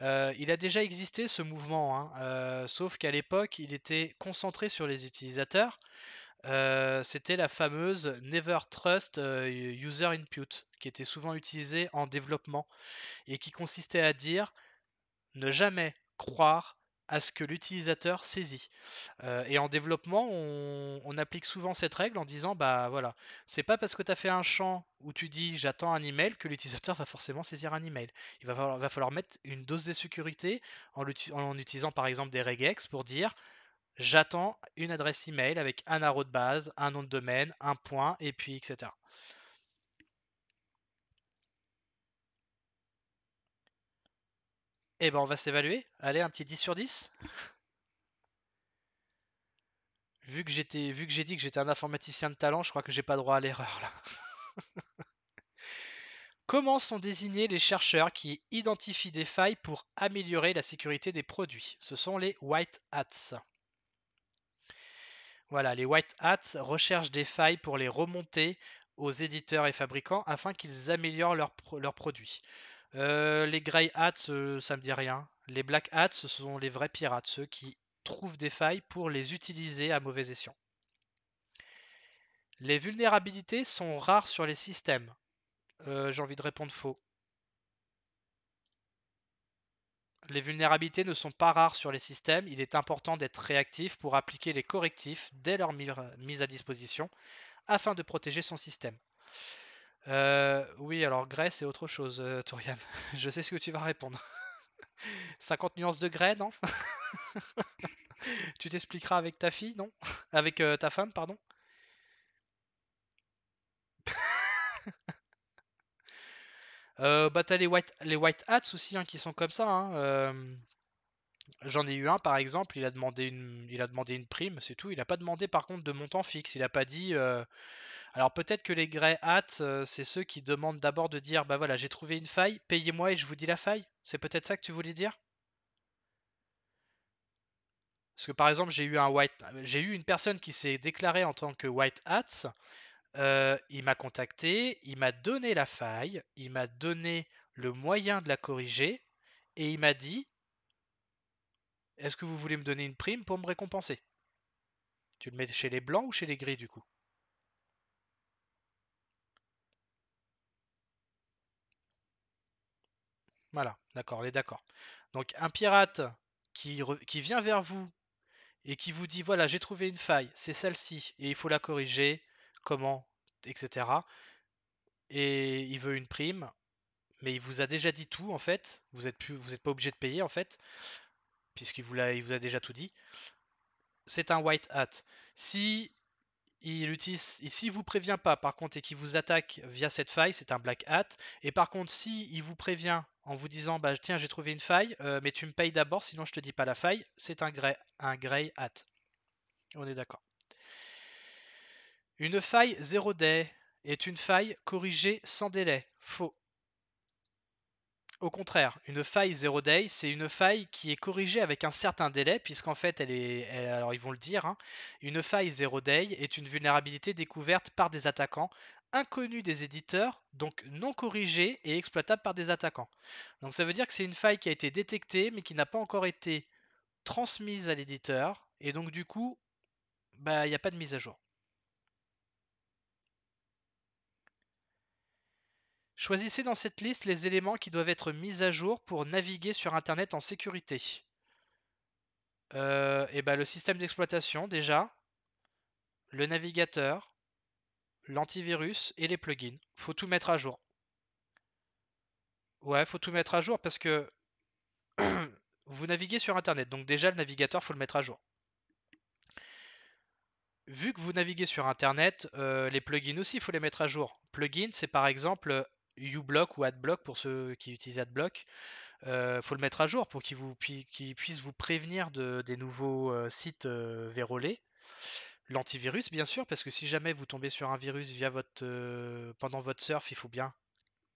Euh, il a déjà existé ce mouvement, hein, euh, sauf qu'à l'époque, il était concentré sur les utilisateurs. C'était la fameuse Never Trust User Input, qui était souvent utilisée en développement et qui consistait à dire ne jamais croire à ce que l'utilisateur saisit. Euh, et en développement, on, applique souvent cette règle en disant bah voilà, c'est pas parce que tu as fait un champ où tu dis j'attends un email que l'utilisateur <laughs> va forcément saisir un email. Il va falloir, mettre une dose de sécurité en, en utilisant par exemple des regex pour dire j'attends une adresse email avec un arrow de base, un nom de domaine, un point et puis etc. Eh ben, on va s'évaluer. Allez, un petit 10 sur 10. Vu que j'étais, vu que j'ai dit que j'étais un informaticien de talent, je crois que j'ai pas droit à l'erreur là. <laughs> Comment sont désignés les chercheurs qui identifient des failles pour améliorer la sécurité des produits Ce sont les white hats. Voilà, les white hats recherchent des failles pour les remonter aux éditeurs et fabricants afin qu'ils améliorent leurs produits. Euh, les Grey Hats, ça euh, ça me dit rien. Les Black Hats, ce sont les vrais pirates, ceux qui trouvent des failles pour les utiliser à mauvais escient. Les vulnérabilités sont rares sur les systèmes. Euh, j'ai envie de répondre faux. Les vulnérabilités ne sont pas rares sur les systèmes. Il est important d'être réactif pour appliquer les correctifs dès leur mise à disposition afin de protéger son système. Euh, oui, alors grès, c'est autre chose, euh, Torian. <laughs> Je sais ce que tu vas répondre. 50 <laughs> nuances de grès, non <laughs> Tu t'expliqueras avec ta fille, non Avec euh, ta femme, pardon Bah, t'as les white, les white hats aussi hein, qui sont comme ça. Hein, J'en ai eu un par exemple, il a demandé une, il a demandé une prime, c'est tout. Il n'a pas demandé par contre de montant fixe. Il n'a pas dit. Euh, alors peut-être que les grey hats, euh, c'est ceux qui demandent d'abord de dire bah voilà, j'ai trouvé une faille, payez-moi et je vous dis la faille. C'est peut-être ça que tu voulais dire Parce que par exemple, j'ai eu, un white... j'ai eu une personne qui s'est déclarée en tant que white hats. Euh, il m'a contacté, il m'a donné la faille, il m'a donné le moyen de la corriger et il m'a dit est-ce que vous voulez me donner une prime pour me récompenser Tu le mets chez les blancs ou chez les gris du coup Voilà, d'accord, on est d'accord. Donc un pirate qui, qui, vient vers vous et qui vous dit voilà j'ai trouvé une faille, c'est celle-ci et il faut la corriger, comment, etc. Et il veut une prime, mais il vous a déjà dit tout en fait, vous n'êtes pas obligé de payer en fait puisqu'il vous, a déjà tout dit, c'est un white hat. Si il utilise, vous prévient pas, par contre, et qu'il vous attaque via cette faille, c'est un black hat. Et par contre, si il vous prévient en vous disant, bah tiens, j'ai trouvé une faille, euh, mais tu me payes d'abord, sinon je te dis pas la faille, c'est un grey, un hat. On est d'accord. Une faille 0 day est une faille corrigée sans délai. Faux. Au contraire, une faille zero day, c'est une faille qui est corrigée avec un certain délai, puisqu'en fait, elle est, alors ils vont le dire, hein, une faille zero day est une vulnérabilité découverte par des attaquants inconnue des éditeurs, donc non corrigée et exploitable par des attaquants. Donc ça veut dire que c'est une faille qui a été détectée, mais qui n'a pas encore été transmise à l'éditeur, et donc du coup, bah, il n'y a pas de mise à jour. Choisissez dans cette liste les éléments qui doivent être mis à jour pour naviguer sur Internet en sécurité. et euh, eh ben, le système d'exploitation déjà, le navigateur, l'antivirus et les plugins. Faut tout mettre à jour. Ouais, faut tout mettre à jour parce que <clears throat> vous naviguez sur Internet. Donc déjà, le navigateur, faut le mettre à jour. Vu que vous naviguez sur Internet, euh, les plugins aussi, il faut les mettre à jour. Plugins, c'est par exemple uBlock ou AdBlock pour ceux qui utilisent AdBlock. Il euh, faut le mettre à jour pour qu'il puisse vous prévenir de, des nouveaux euh, sites euh, vérolés. L'antivirus, bien sûr, parce que si jamais vous tombez sur un virus via votre, pendant votre surf, il faut bien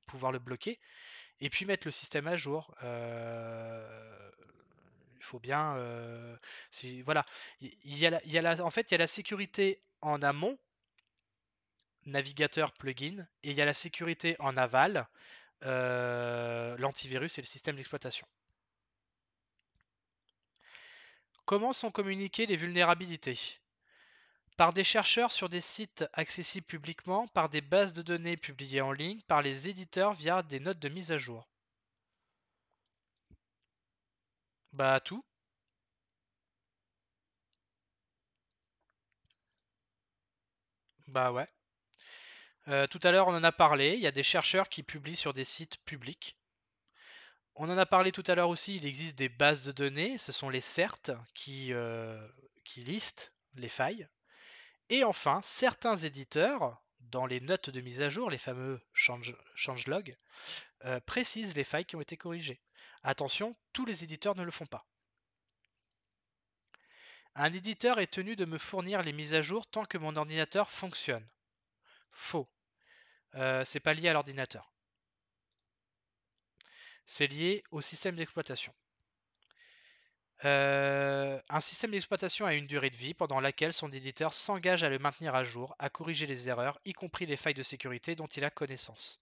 pouvoir le bloquer. Et puis mettre le système à jour. Il faut bien. Si, voilà. Il y, y a en fait, il y a la sécurité en amont navigateur plugin, et il y a la sécurité en aval, euh, l'antivirus et le système d'exploitation. Comment sont communiquées les vulnérabilités Par des chercheurs sur des sites accessibles publiquement, par des bases de données publiées en ligne, par les éditeurs via des notes de mise à jour. Bah tout. Bah ouais. Euh, tout à l'heure, on en a parlé. Il y a des chercheurs qui publient sur des sites publics. On en a parlé tout à l'heure aussi. Il existe des bases de données. Ce sont les certes qui, euh, listent les failles. Et enfin, certains éditeurs, dans les notes de mise à jour, les fameux change, euh, précisent les failles qui ont été corrigées. Attention, tous les éditeurs ne le font pas. Un éditeur est tenu de me fournir les mises à jour tant que mon ordinateur fonctionne. Faux. Euh, c'est pas lié à l'ordinateur. C'est lié au système d'exploitation. Euh, un système d'exploitation a une durée de vie pendant laquelle son éditeur s'engage à le maintenir à jour, à corriger les erreurs, y compris les failles de sécurité dont il a connaissance.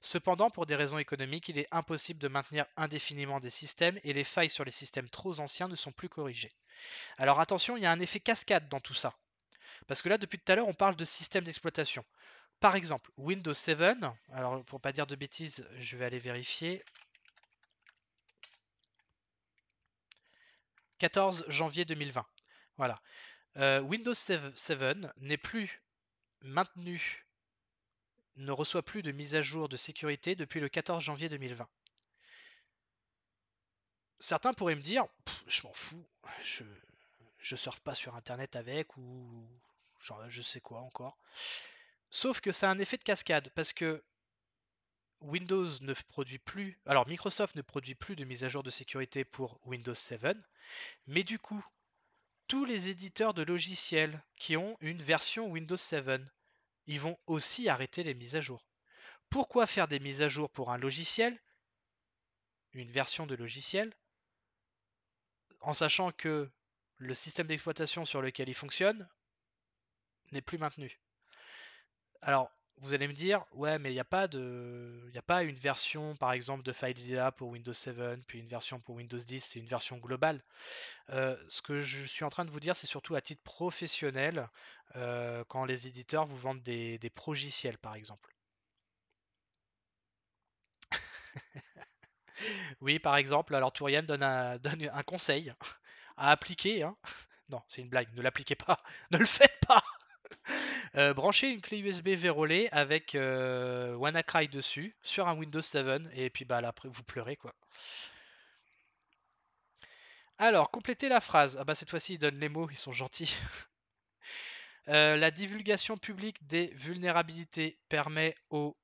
Cependant, pour des raisons économiques, il est impossible de maintenir indéfiniment des systèmes et les failles sur les systèmes trop anciens ne sont plus corrigées. Alors attention, il y a un effet cascade dans tout ça. Parce que là, depuis tout à l'heure, on parle de système d'exploitation. Par exemple, Windows 7, alors pour pas dire de bêtises, je vais aller vérifier. 14 janvier 2020. Voilà. Euh, Windows 7 n'est plus maintenu, ne reçoit plus de mise à jour de sécurité depuis le 14 janvier 2020. Certains pourraient me dire, je m'en fous, je ne surfe pas sur Internet avec ou je je sais quoi encore. Sauf que ça a un effet de cascade, parce que Windows ne produit plus, alors Microsoft ne produit plus de mise à jour de sécurité pour Windows 7, mais du coup, tous les éditeurs de logiciels qui ont une version Windows 7, ils vont aussi arrêter les mises à jour. Pourquoi faire des mises à jour pour un logiciel, une version de logiciel, en sachant que le système d'exploitation sur lequel il fonctionne n'est plus maintenu alors, vous allez me dire, ouais, mais il n'y a pas de, il a pas une version, par exemple, de FileZilla pour Windows 7, puis une version pour Windows 10, c'est une version globale. Euh, ce que je suis en train de vous dire, c'est surtout à titre professionnel, euh, quand les éditeurs vous vendent des, progiciels, par exemple. <laughs> oui, par exemple, alors Tourian <laughs> donne un, conseil à appliquer. Hein. Non, c'est une blague, ne l'appliquez pas, <laughs> ne le faites pas euh, brancher une clé USB vérolée avec euh, WannaCry dessus sur un Windows 7 et puis bah là après vous pleurez quoi. Alors, complétez la phrase. Ah bah cette fois-ci ils donnent les mots, ils sont gentils. <laughs> Euh, la divulgation publique des vulnérabilités permet aux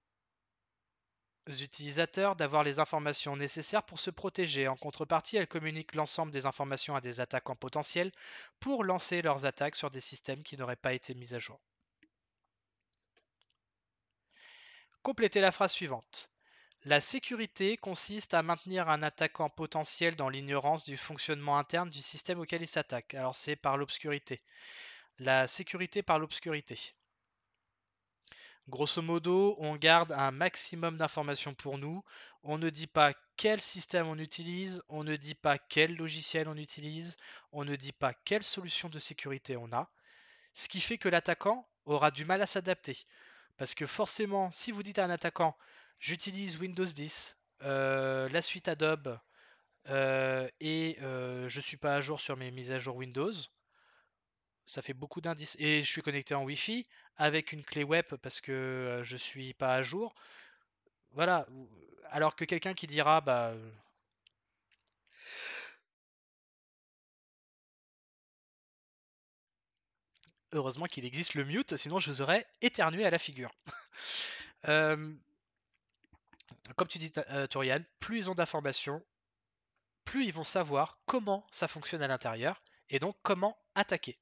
utilisateurs d'avoir les informations nécessaires pour se protéger. En contrepartie, elle communique l'ensemble des informations à des attaquants potentiels pour lancer leurs attaques sur des systèmes qui n'auraient pas été mis à jour. compléter la phrase suivante. La sécurité consiste à maintenir un attaquant potentiel dans l'ignorance du fonctionnement interne du système auquel il s'attaque. Alors c'est par l'obscurité. La sécurité par l'obscurité. Grosso modo, on garde un maximum d'informations pour nous. On ne dit pas quel système on utilise, on ne dit pas quel logiciel on utilise, on ne dit pas quelle solution de sécurité on a. Ce qui fait que l'attaquant aura du mal à s'adapter. Parce que forcément, si vous dites à un attaquant, j'utilise Windows 10, euh, la suite Adobe, euh, et je euh, je suis pas à jour sur mes mises à jour Windows, ça fait beaucoup d'indices. Et je suis connecté en Wi-Fi avec une clé web parce que je suis pas à jour. Voilà. Alors que quelqu'un qui dira, bah, Heureusement qu'il existe le mute, sinon je vous aurais éternué à la figure. <laughs> Euh, comme tu dis, euh, plus ils ont d'informations, plus ils vont savoir comment ça fonctionne à l'intérieur et donc comment attaquer.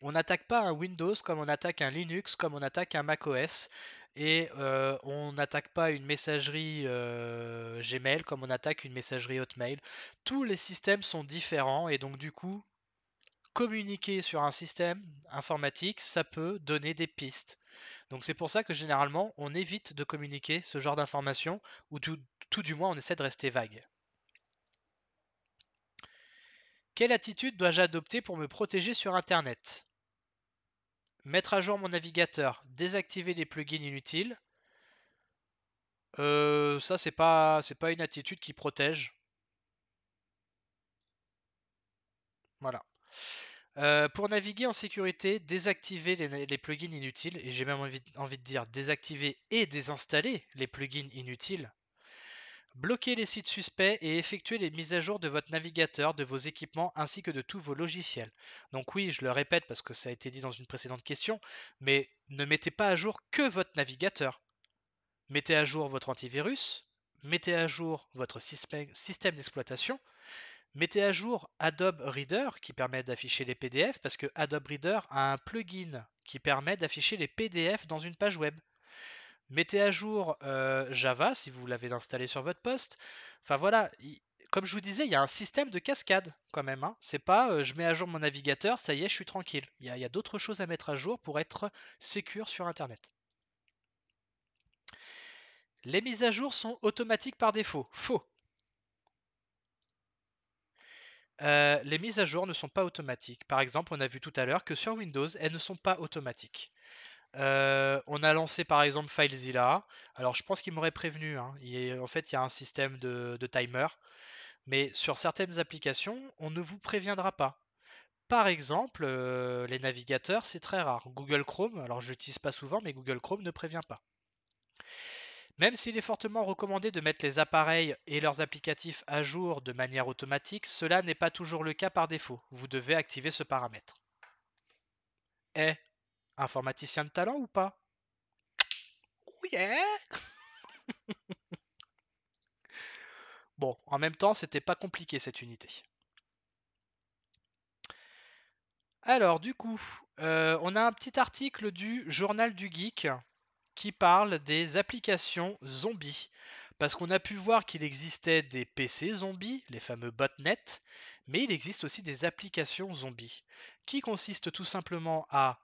On n'attaque pas un Windows comme on attaque un Linux, comme on attaque un macOS, et euh, on n'attaque pas une messagerie euh, Gmail comme on attaque une messagerie Hotmail. Tous les systèmes sont différents et donc du coup, communiquer sur un système informatique, ça peut donner des pistes. Donc c'est pour ça que généralement, on évite de communiquer ce genre d'informations, ou tout, du moins, on essaie de rester vague. Quelle attitude dois-je adopter pour me protéger sur Internet Mettre à jour mon navigateur, désactiver les plugins inutiles. Euh, ça, c'est pas, pas une attitude qui protège. Voilà. Euh, pour naviguer en sécurité, désactiver les, plugins inutiles, et j'ai même envie, envie, de dire désactiver et désinstaller les plugins inutiles. Bloquer les sites suspects et effectuer les mises à jour de votre navigateur, de vos équipements ainsi que de tous vos logiciels. Donc oui, je le répète parce que ça a été dit dans une précédente question, mais ne mettez pas à jour que votre navigateur. Mettez à jour votre antivirus, mettez à jour votre système d'exploitation, Mettez à jour Adobe Reader qui permet d'afficher les PDF parce que Adobe Reader a un plugin qui permet d'afficher les PDF dans une page web. Mettez à jour euh, Java si vous l'avez installé sur votre poste. Enfin voilà, comme je vous disais, il y a un système de cascade quand même. Hein. C'est pas euh, je mets à jour mon navigateur, ça y est, je suis tranquille. Il y a, a d'autres choses à mettre à jour pour être sécure sur Internet. Les mises à jour sont automatiques par défaut. Faux. Euh, les mises à jour ne sont pas automatiques. Par exemple, on a vu tout à l'heure que sur Windows, elles ne sont pas automatiques. Euh, on a lancé par exemple FileZilla. Alors je pense qu'il m'aurait prévenu. Hein. en fait, il y a un système de, timer. Mais sur certaines applications, on ne vous préviendra pas. Par exemple, euh, les navigateurs, c'est très rare. Google Chrome, alors je ne l'utilise pas souvent, mais Google Chrome ne prévient pas. Même s'il est fortement recommandé de mettre les appareils et leurs applicatifs à jour de manière automatique, cela n'est pas toujours le cas par défaut. Vous devez activer ce paramètre. Eh, informaticien de talent ou pas Oh <laughs> Bon, en même temps, c'était pas compliqué cette unité. Alors, du coup, euh, on a un petit article du Journal du Geek qui parle des applications zombies. Parce qu'on a pu voir qu'il existait des PC zombies, les fameux botnets, mais il existe aussi des applications zombies, qui consistent tout simplement à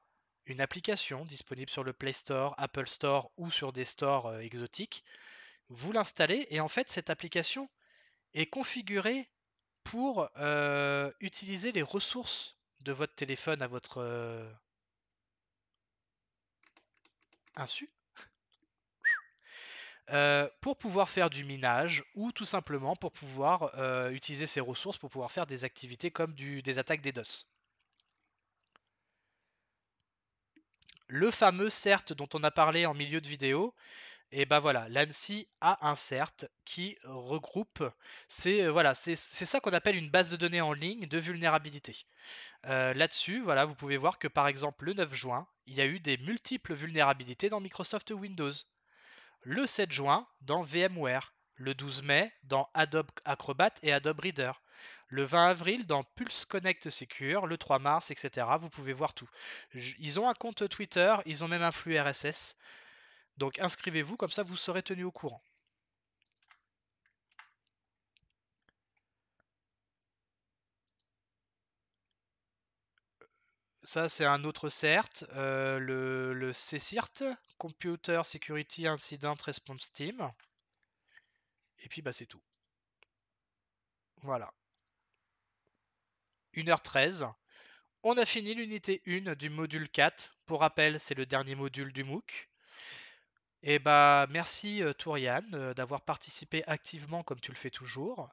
une application disponible sur le Play Store, Apple Store ou sur des stores euh, exotiques. Vous l'installez et en fait cette application est configurée pour euh, utiliser les ressources de votre téléphone à votre euh, insu euh, pour pouvoir faire du minage ou tout simplement pour pouvoir euh, utiliser ces ressources pour pouvoir faire des activités comme des attaques des DOS. Le fameux CERT dont on a parlé en milieu de vidéo, et eh ben voilà, l'ANSI a un CERT qui regroupe, c'est euh, voilà, c'est ça qu'on appelle une base de données en ligne de vulnérabilité. Là-dessus, voilà, vous pouvez voir que par exemple le 9 juin, il y a eu des multiples vulnérabilités dans Microsoft Windows le 7 juin dans VMware, le 12 mai dans Adobe Acrobat et Adobe Reader, le 20 avril dans Pulse Connect Secure, le 3 mars, etc. Vous pouvez voir tout. Ils ont un compte Twitter, ils ont même un flux RSS. Donc inscrivez-vous, comme ça vous serez tenu au courant. Ça, c'est un autre CERT, euh, le, le CCIRT, Computer Security Incident Response Team. Et puis, bah, c'est tout. Voilà. 1h13. On a fini l'unité 1 du module 4. Pour rappel, c'est le dernier module du MOOC. Et bah merci euh, Touriane euh, d'avoir participé activement comme tu le fais toujours.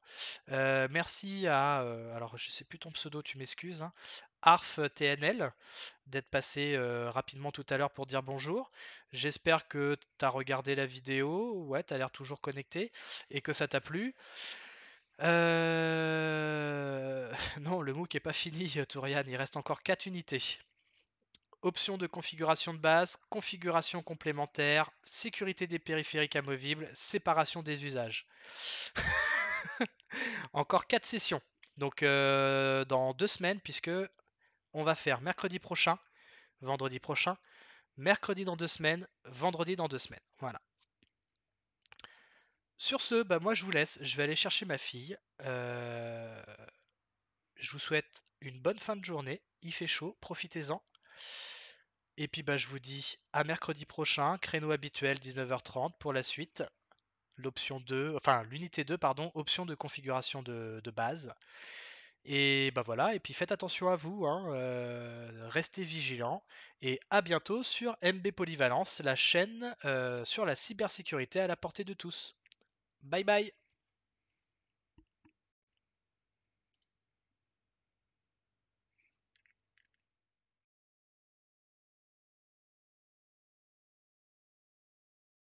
merci à alors je sais plus ton pseudo, tu m'excuses, hein, ARF euh, TNL, d'être passé euh, rapidement tout à l'heure pour dire bonjour. J'espère que tu as regardé la vidéo, ouais, tu as l'air toujours connecté et que ça t'a plu. Euh, <laughs> non, le MOOC n'est pas fini, Tourian, il reste encore 4 unités. Options de configuration de base, configuration complémentaire, sécurité des périphériques amovibles, séparation des usages. <laughs> encore 4 sessions. Donc dans deux semaines, puisque on va faire mercredi prochain, vendredi prochain, mercredi dans deux semaines, vendredi dans deux semaines. Voilà. Sur ce, bah moi je vous laisse, je vais aller chercher ma fille. Euh, je vous souhaite une bonne fin de journée, il fait chaud, profitez-en. Et puis bah, je vous dis à mercredi prochain, créneau habituel 19h30 pour la suite. L'option 2, enfin l'unité 2, pardon, option de configuration de base. Et bah voilà, et puis faites attention à vous, hein, euh, restez vigilants, et à bientôt sur MB Polyvalence, la chaîne euh, sur la cybersécurité à la portée de tous. Bye bye